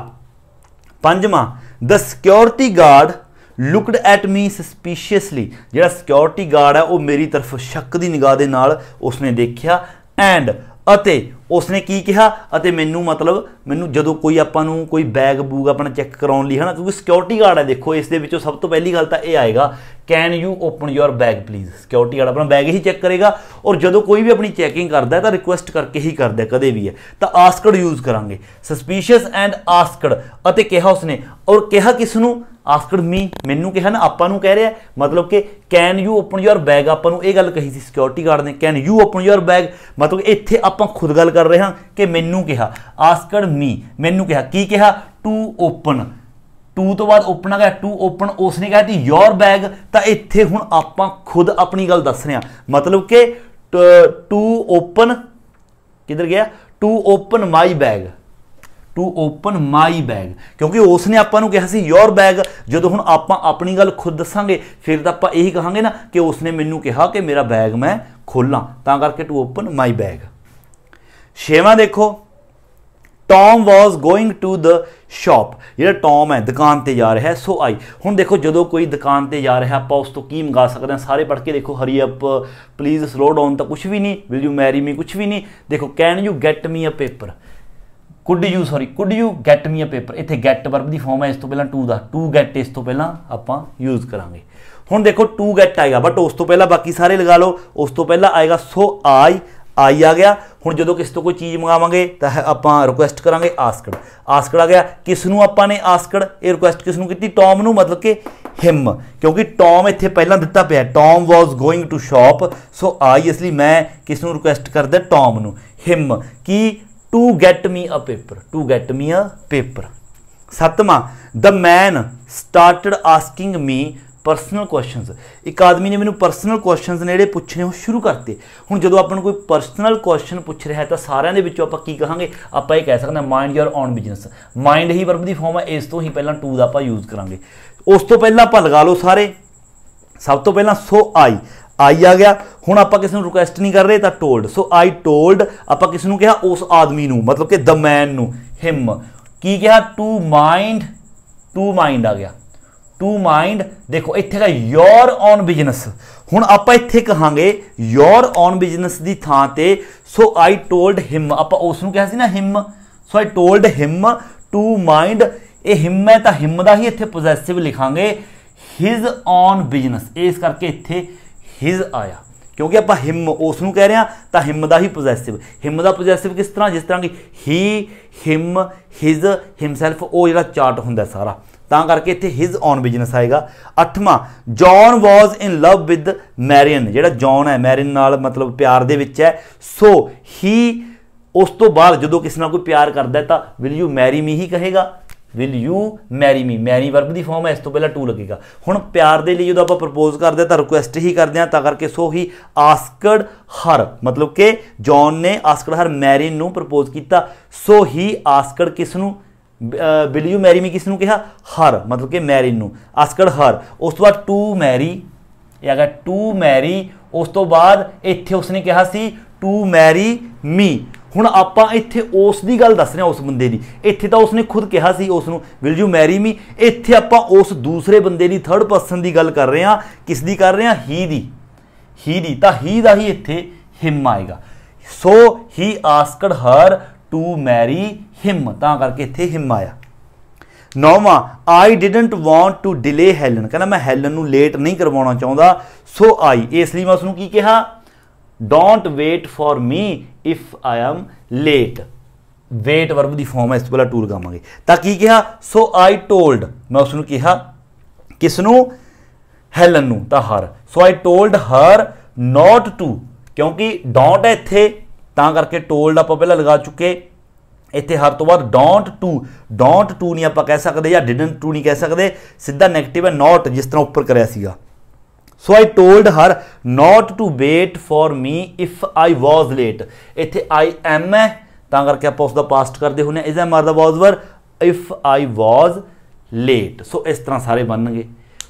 Speaker 1: ਪੰਜਵਾਂ the security guard looked at me suspiciously ਜਿਹੜਾ ਸਿਕਿਉਰਿਟੀ ਗਾਰਡ ਹੈ ਉਹ ਮੇਰੀ ਤਰਫ ਸ਼ੱਕ ਦੀ ਨਿਗਾਹ ਦੇ ਨਾਲ ਉਸਨੇ ਦੇਖਿਆ ਐਂਡ ਅਤੇ ਉਸਨੇ ਕੀ ਕਿਹਾ ਅਤੇ ਮੈਨੂੰ ਮਤਲਬ ਮੈਨੂੰ ਜਦੋਂ ਕੋਈ ਆਪਾਂ ਨੂੰ ਕੋਈ ਬੈਗ ਬੂਗ ਆਪਣਾ ਚੈੱਕ ਕਰਾਉਣ ਲਈ ਹਨਾ ਕਿਉਂਕਿ ਸਿਕਿਉਰਿਟੀ ਗਾਰਡ ਹੈ ਦੇਖੋ ਇਸ ਦੇ ਵਿੱਚੋਂ ਸਭ ਤੋਂ ਪਹਿਲੀ ਗੱਲ ਤਾਂ ਇਹ ਆਏਗਾ can you open your bag please security ਵਾਲਾ ਆਪਣਾ ਬੈਗ ਹੀ ਚੈੱਕ ਕਰੇਗਾ ਔਰ ਜਦੋਂ ਕੋਈ ਵੀ ਆਪਣੀ ਚੈਕਿੰਗ ਕਰਦਾ ਹੈ ਤਾਂ ਰਿਕੁਐਸਟ ਕਰਕੇ ਹੀ ਕਰਦਾ ਕਦੇ ਵੀ ਹੈ ਤਾਂ ਆਸਕਡ ਯੂਜ਼ ਕਰਾਂਗੇ ਸਸਪੀਸ਼ੀਅਸ ਐਂਡ ਆਸਕਡ ਅਤੇ ਕਿਹਾ ਉਸਨੇ ਔਰ ਕਿਹਾ ਕਿਸ ਨੂੰ ਆਸਕਡ ਮੀ ਮੈਨੂੰ ਕਿਹਾ ਨਾ ਆਪਾਂ ਨੂੰ ਕਹਿ ਰਿਹਾ ਮਤਲਬ ਕਿ can you open your bag ਆਪਾਂ ਨੂੰ ਇਹ ਗੱਲ ਕਹੀ ਸੀ ਸਿਕਿਉਰਿਟੀ ਗਾਰਡ ਨੇ can you open your bag ਮਤਲਬ ਇੱਥੇ ਆਪਾਂ ਖੁਦ ਗੱਲ ਕਰ ਰਹੇ ਹਾਂ ਕਿ ਮੈਨੂੰ ਕਿਹਾ ਆਸਕਡ ਮੀ ਮੈਨੂੰ ਕਿਹਾ ਕੀ ਕਿਹਾ ਟੂ ਓਪਨ 2 ਤੋਂ ਬਾਅਦ ਓਪਨ ਆ ਗਿਆ 2 ਓਪਨ ਉਸ ਨੇ ਕਿਹਾ ਤੀ ਯੋਰ ਬੈਗ ਤਾਂ ਇੱਥੇ ਹੁਣ ਆਪਾਂ ਖੁਦ ਆਪਣੀ ਗੱਲ ਦੱਸ ਰਹੇ ਆ ਮਤਲਬ ਕਿ 2 ਓਪਨ ਕਿੱਧਰ ਗਿਆ 2 open my bag to open my bag ਕਿਉਂਕਿ ਉਸ ਨੇ ਆਪਾਂ ਨੂੰ ਕਿਹਾ ਸੀ ਯੋਰ ਬੈਗ ਜਦੋਂ ਹੁਣ ਆਪਾਂ ਆਪਣੀ ਗੱਲ ਖੁਦ ਦੱਸਾਂਗੇ ਫਿਰ ਤਾਂ ਆਪਾਂ ਇਹੀ ਕਹਾਂਗੇ ਨਾ ਕਿ ਉਸ ਨੇ ਮੈਨੂੰ ਕਿਹਾ ਕਿ ਮੇਰਾ ਬੈਗ ਮੈਂ ਖੋਲਾਂ ਤਾਂ ਕਰਕੇ ਟੂ ਓਪਨ ਮਾਈ ਬੈਗ ਛੇਵਾਂ ਦੇਖੋ Tom was going to the shop ਜਿਹੜਾ ਟੌਮ ਹੈ ਦੁਕਾਨ ਤੇ ਜਾ ਰਿਹਾ ਹੈ ਸੋ ਆਈ ਹੁਣ ਦੇਖੋ ਜਦੋਂ ਕੋਈ ਦੁਕਾਨ ਤੇ ਜਾ ਰਿਹਾ ਆਪਾਂ ਉਸ ਤੋਂ ਕੀ ਮੰਗਾ ਸਕਦੇ ਹਾਂ ਸਾਰੇ ਪੜ੍ਹ ਕੇ ਦੇਖੋ hurry up please slow down ਤਾਂ ਕੁਝ ਵੀ ਨਹੀਂ ਵਿਲ ਯੂ ਮੈਰੀ ਮੀ ਕੁਝ ਵੀ ਨਹੀਂ ਦੇਖੋ can you get me a paper could you sorry could you get me a paper ਇੱਥੇ ਗੈਟ ਵਰਬ ਦੀ ਫਾਰਮ ਹੈ ਇਸ ਤੋਂ ਪਹਿਲਾਂ ਟੂ ਦਾ ਟੂ ਗੈਟ ਇਸ ਤੋਂ ਪਹਿਲਾਂ ਆਪਾਂ ਯੂਜ਼ ਕਰਾਂਗੇ ਹੁਣ ਦੇਖੋ ਟੂ ਗੈਟ ਆਏਗਾ ਬਟ ਉਸ ਤੋਂ ਪਹਿਲਾਂ ਬਾਕੀ ਸਾਰੇ ਲਗਾ ਲਓ ਉਸ ਤੋਂ ਪਹਿਲਾਂ ਆਏਗਾ ਸੋ ਆਈ ਆਈ ਆ ਗਿਆ ਹੁਣ ਜਦੋਂ ਕਿਸੇ ਤੋਂ ਕੋਈ ਚੀਜ਼ ਮੰਗਾਵਾਂਗੇ ਤਾਂ ਆਪਾਂ ਰਿਕੁਐਸਟ ਕਰਾਂਗੇ ਆਸਕੜ ਆਸਕੜ ਆ ਗਿਆ ਕਿਸ ਨੂੰ ਆਪਾਂ ਨੇ ਆਸਕਡ ਇਹ ਰਿਕੁਐਸਟ ਕਿਸ ਨੂੰ ਕੀਤੀ ਟੌਮ ਨੂੰ ਮਤਲਬ ਕਿ ਹਿਮ ਕਿਉਂਕਿ ਟੌਮ ਇੱਥੇ ਪਹਿਲਾਂ ਦਿੱਤਾ ਪਿਆ Tom was going to shop so I ਇਸ ਲਈ ਮੈਂ ਕਿਸ ਨੂੰ ਰਿਕੁਐਸਟ ਕਰਦਾ ਟੌਮ ਨੂੰ ਹਿਮ ਕਿ to get me a paper to get me a paper ਸੱਤਵਾਂ the man started asking me personal questions ਇੱਕ ਆਦਮੀ ਨੇ ਮੈਨੂੰ ਪਰਸਨਲ ਕੁਐਸਚਨਸ ਨੇ ਜਿਹੜੇ ਪੁੱਛਣੇ ਉਹ ਸ਼ੁਰੂ ਕਰਤੇ ਹੁਣ ਜਦੋਂ ਆਪਾਂ ਨੂੰ ਕੋਈ ਪਰਸਨਲ ਕੁਐਸਚਨ ਪੁੱਛ ਰਿਹਾ ਹੈ ਤਾਂ ਸਾਰਿਆਂ ਦੇ ਵਿੱਚੋਂ ਆਪਾਂ ਕੀ ਕਹਾਂਗੇ ਆਪਾਂ ਇਹ ਕਹਿ ਸਕਦੇ ਹਾਂ mind your own business mind ਹੀ ਵਰਬ ਦੀ ਫਾਰਮ ਹੈ ਇਸ ਤੋਂ ਹੀ ਪਹਿਲਾਂ ਟੂ ਦਾ ਆਪਾਂ ਯੂਜ਼ ਕਰਾਂਗੇ ਉਸ ਤੋਂ ਪਹਿਲਾਂ ਆਪਾਂ ਲਗਾ ਲਓ ਸਾਰੇ ਸਭ ਤੋਂ ਪਹਿਲਾਂ ਸੋ ਆਈ ਆਈ ਆ ਗਿਆ ਹੁਣ ਆਪਾਂ ਕਿਸੇ ਨੂੰ ਰਿਕੁਐਸਟ ਨਹੀਂ ਕਰ ਰਹੇ ਤਾਂ ਟੋਲਡ ਸੋ ਆਈ ਟੋਲਡ ਆਪਾਂ ਕਿਸ ਨੂੰ ਕਿਹਾ ਉਸ ਆਦਮੀ ਨੂੰ ਮਤਲਬ ਕਿ ਦ ਮੈਨ ਨੂੰ ਹਿਮ ਕੀ ਕਿਹਾ ਟੂ ਮਾਈਂਡ ਟੂ ਮਾਈਂਡ ਆ ਗਿਆ ਟੂ ਮਾਈਂਡ ਦੇਖੋ ਇੱਥੇ ਹੈਗਾ ਯੋਰ ਓਨ ਬਿਜ਼ਨਸ ਹੁਣ ਆਪਾਂ ਇੱਥੇ ਕਹਾਂਗੇ ਯੋਰ ਓਨ ਬਿਜ਼ਨਸ ਦੀ ਥਾਂ ਤੇ ਸੋ ਆਈ ਟੋਲਡ ਹਿਮ ਆਪਾਂ ਉਸ ਨੂੰ ਕਿਹਾ ਸੀ ਨਾ him so I told him to mind ਇਹ ਹਿਮ ਹੈ ਤਾਂ ਹਿਮ ਦਾ ਹੀ ਇੱਥੇ ਪੋਜੈਸਿਵ ਲਿਖਾਂਗੇ ਹਿਜ਼ ਓਨ ਬਿਜ਼ਨਸ ਇਸ ਕਰਕੇ ਇੱਥੇ ਹਿਜ਼ ਆਇਆ ਕਿਉਂਕਿ ਆਪਾਂ ਹਿਮ ਉਸ ਨੂੰ ਕਹਿ ਰਹੇ ਆ ਤਾਂ ਹਿਮ ਦਾ ਹੀ ਪੋਜੈਸਿਵ ਹਿਮ ਦਾ ਪੋਜੈਸਿਵ ਕਿਸ ਤਰ੍ਹਾਂ ਜਿਸ ਤਰ੍ਹਾਂ ਕਿ ਹੀ ਹਿਮ ਹਿਜ਼ ਹਿਮਸੈਲਫ ਉਹ ਜਿਹੜਾ ਚਾਰਟ ਹੁੰਦਾ ਸਾਰਾ ਤਾਂ ਕਰਕੇ ਇੱਥੇ ਹਿਸ ਔਨ ਬਿਜ਼ਨਸ ਆਏਗਾ ਅੱਠਵਾਂ John was in love with Marian ਜਿਹੜਾ ਜੌਨ ਹੈ ਮੈਰੀਨ ਨਾਲ ਮਤਲਬ ਪਿਆਰ ਦੇ ਵਿੱਚ ਹੈ ਸੋ ਹੀ ਉਸ ਤੋਂ ਬਾਅਦ ਜਦੋਂ ਕਿਸੇ ਨਾਲ ਕੋਈ ਪਿਆਰ ਕਰਦਾ ਹੈ ਤਾਂ ਵਿਲ ਯੂ ਮੈਰੀ ਮੀ ਹੀ ਕਹੇਗਾ will you marry me marry verb ਦੀ ਫਾਰਮ ਹੈ ਇਸ ਤੋਂ ਪਹਿਲਾਂ ਟੂ ਲੱਗੇਗਾ ਹੁਣ ਪਿਆਰ ਦੇ ਲਈ ਜਦੋਂ ਆਪਾਂ ਪ੍ਰਪੋਜ਼ ਕਰਦੇ ਤਾਂ ਰਿਕੁਐਸਟ ਹੀ ਕਰਦੇ ਆ ਤਾਂ ਕਰਕੇ ਸੋ ਹੀ ਆਸਕਡ ਹਰ ਮਤਲਬ ਕਿ ਜੌਨ ਨੇ ਆਸਕਡ ਹਰ ਮੈਰੀ ਨੂੰ ਪ੍ਰਪੋਜ਼ ਕੀਤਾ ਸੋ ਹੀ ਆਸਕਡ ਕਿਸ ਨੂੰ ਵਿਲ ਯੂ ਮੈਰੀ ਮੀ ਕਿਸ ਨੂੰ ਕਿਹਾ ਹਰ ਮਤਲਬ ਕਿ ਮੈਰੀ ਨੂੰ ਅਸਕਰ ਹਰ ਉਸ ਤੋਂ ਬਾਅਦ ਟੂ ਮੈਰੀ ਇਹ ਅਗਰ ਟੂ ਮੈਰੀ ਉਸ ਤੋਂ ਬਾਅਦ ਇੱਥੇ ਉਸਨੇ ਕਿਹਾ ਸੀ ਟੂ ਮੈਰੀ ਮੀ ਹੁਣ ਆਪਾਂ ਇੱਥੇ ਉਸ ਦੀ ਗੱਲ ਦੱਸ ਰਹੇ ਹਾਂ ਉਸ ਬੰਦੇ ਦੀ ਇੱਥੇ ਤਾਂ ਉਸਨੇ ਖੁਦ ਕਿਹਾ ਸੀ ਉਸ ਨੂੰ ਵਿਲ ਯੂ ਮੈਰੀ ਮੀ ਇੱਥੇ ਆਪਾਂ ਉਸ ਦੂਸਰੇ ਬੰਦੇ ਦੀ ਥਰਡ ਪਰਸਨ ਦੀ ਗੱਲ ਕਰ ਰਹੇ ਹਾਂ ਕਿਸ ਦੀ ਕਰ ਰਹੇ ਹਾਂ ਹੀ ਦੀ ਹੀ ਦੀ ਤਾਂ ਹੀ ਦਾ ਹੀ ਇੱਥੇ ਹਿਮ ਆਏਗਾ so he asked her to marry him ਤਾਂ ਕਰਕੇ ਇੱਥੇ ਹਿਮ ਆਇਆ ਨੌਵਾਂ I didn't want to delay Helen ਕਹਿੰਦਾ ਮੈਂ ਹੈਲਨ ਨੂੰ ਲੇਟ ਨਹੀਂ ਕਰਵਾਉਣਾ ਚਾਹੁੰਦਾ ਸੋ ਆਈ ਇਸ ਲਈ ਮੈਂ ਉਸ ਨੂੰ ਕੀ ਕਿਹਾ don't wait for me if I am late wait verb ਦੀ ਫਾਰਮ ਹੈ ਇਸ ਤੋਂ ਪਹਿਲਾਂ ਟੂਲ ਗਾਵਾਂਗੇ ਤਾਂ ਕੀ ਕਿਹਾ ਸੋ ਆਈ ਟੋਲਡ ਮੈਂ ਉਸ ਨੂੰ ਕਿਹਾ ਕਿਸ ਨੂੰ ਹੈਲਨ ਨੂੰ ਤਾਂ her so I told her not to ਕਿਉਂਕਿ ਡੋਂਟ ਇੱਥੇ ਤਾਂ ਕਰਕੇ ਟੋਲਡ ਆਪਾਂ ਪਹਿਲਾਂ ਲਗਾ ਚੁੱਕੇ ਇੱਥੇ ਹਰ ਤੋਂ ਬਾਅਦ ਡੋਂਟ ਟੂ ਡੋਂਟ ਟੂ ਨਹੀਂ ਆਪਾਂ ਕਹਿ ਸਕਦੇ ਜਾਂ ਡਿਡਨਟ ਟੂ ਨਹੀਂ ਕਹਿ ਸਕਦੇ ਸਿੱਧਾ 네ਗੇਟਿਵ ਹੈ ਨਾਟ ਜਿਸ ਤਰ੍ਹਾਂ ਉੱਪਰ ਕਰਿਆ ਸੀਗਾ so I told her not to wait for me if I was late ਇੱਥੇ ਆਈ ਐਮ ਹੈ ਤਾਂ ਕਰਕੇ ਆਪਾਂ ਉਸ ਦਾ ਪਾਸਟ ਕਰਦੇ ਹੁੰਨੇ ਇਜ਼ ਐਮ ਆਰ ਦਾ was were if I was late ਸੋ ਇਸ ਤਰ੍ਹਾਂ ਸਾਰੇ ਬਣਨਗੇ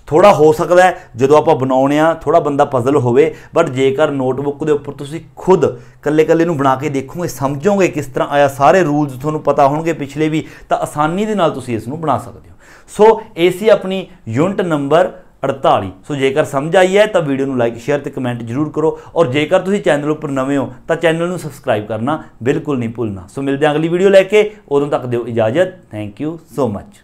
Speaker 1: ਥੋੜਾ ਹੋ ਸਕਦਾ ਜਦੋਂ ਆਪਾਂ ਬਣਾਉਣੇ ਆ ਥੋੜਾ ਬੰਦਾ ਪਜ਼ਲ ਹੋਵੇ ਬਟ ਜੇਕਰ ਨੋਟਬੁੱਕ ਦੇ ਉੱਪਰ ਤੁਸੀਂ ਖੁਦ ਕੱਲੇ-ਕੱਲੇ ਨੂੰ ਬਣਾ ਕੇ ਦੇਖੋਗੇ ਸਮਝੋਗੇ ਕਿਸ ਤਰ੍ਹਾਂ ਆਇਆ ਸਾਰੇ ਰੂਲਸ ਤੁਹਾਨੂੰ ਪਤਾ ਹੋਣਗੇ ਪਿਛਲੇ ਵੀ ਤਾਂ ਆਸਾਨੀ ਦੇ ਨਾਲ ਤੁਸੀਂ ਇਸ ਨੂੰ ਬਣਾ ਸਕਦੇ ਹੋ ਸੋ ਇਹ ਸੀ ਆਪਣੀ ਯੂਨਿਟ ਨੰਬਰ 48 ਸੋ ਜੇਕਰ ਸਮਝ ਆਈ ਹੈ ਤਾਂ ਵੀਡੀਓ ਨੂੰ ਲਾਈਕ ਸ਼ੇਅਰ ਤੇ ਕਮੈਂਟ ਜਰੂਰ ਕਰੋ ਔਰ ਜੇਕਰ ਤੁਸੀਂ ਚੈਨਲ ਉੱਪਰ ਨਵੇਂ ਹੋ ਤਾਂ ਚੈਨਲ ਨੂੰ ਸਬਸਕ੍ਰਾਈਬ ਕਰਨਾ ਬਿਲਕੁਲ ਨਹੀਂ ਭੁੱਲਣਾ ਸੋ ਮਿਲਦੇ ਹਾਂ ਅਗਲੀ ਵੀਡੀਓ ਲੈ ਕੇ ਉਦੋਂ ਤੱਕ ਦਿਓ ਇਜਾਜ਼ਤ ਥੈਂਕ ਯੂ ਸੋ ਮੱਚ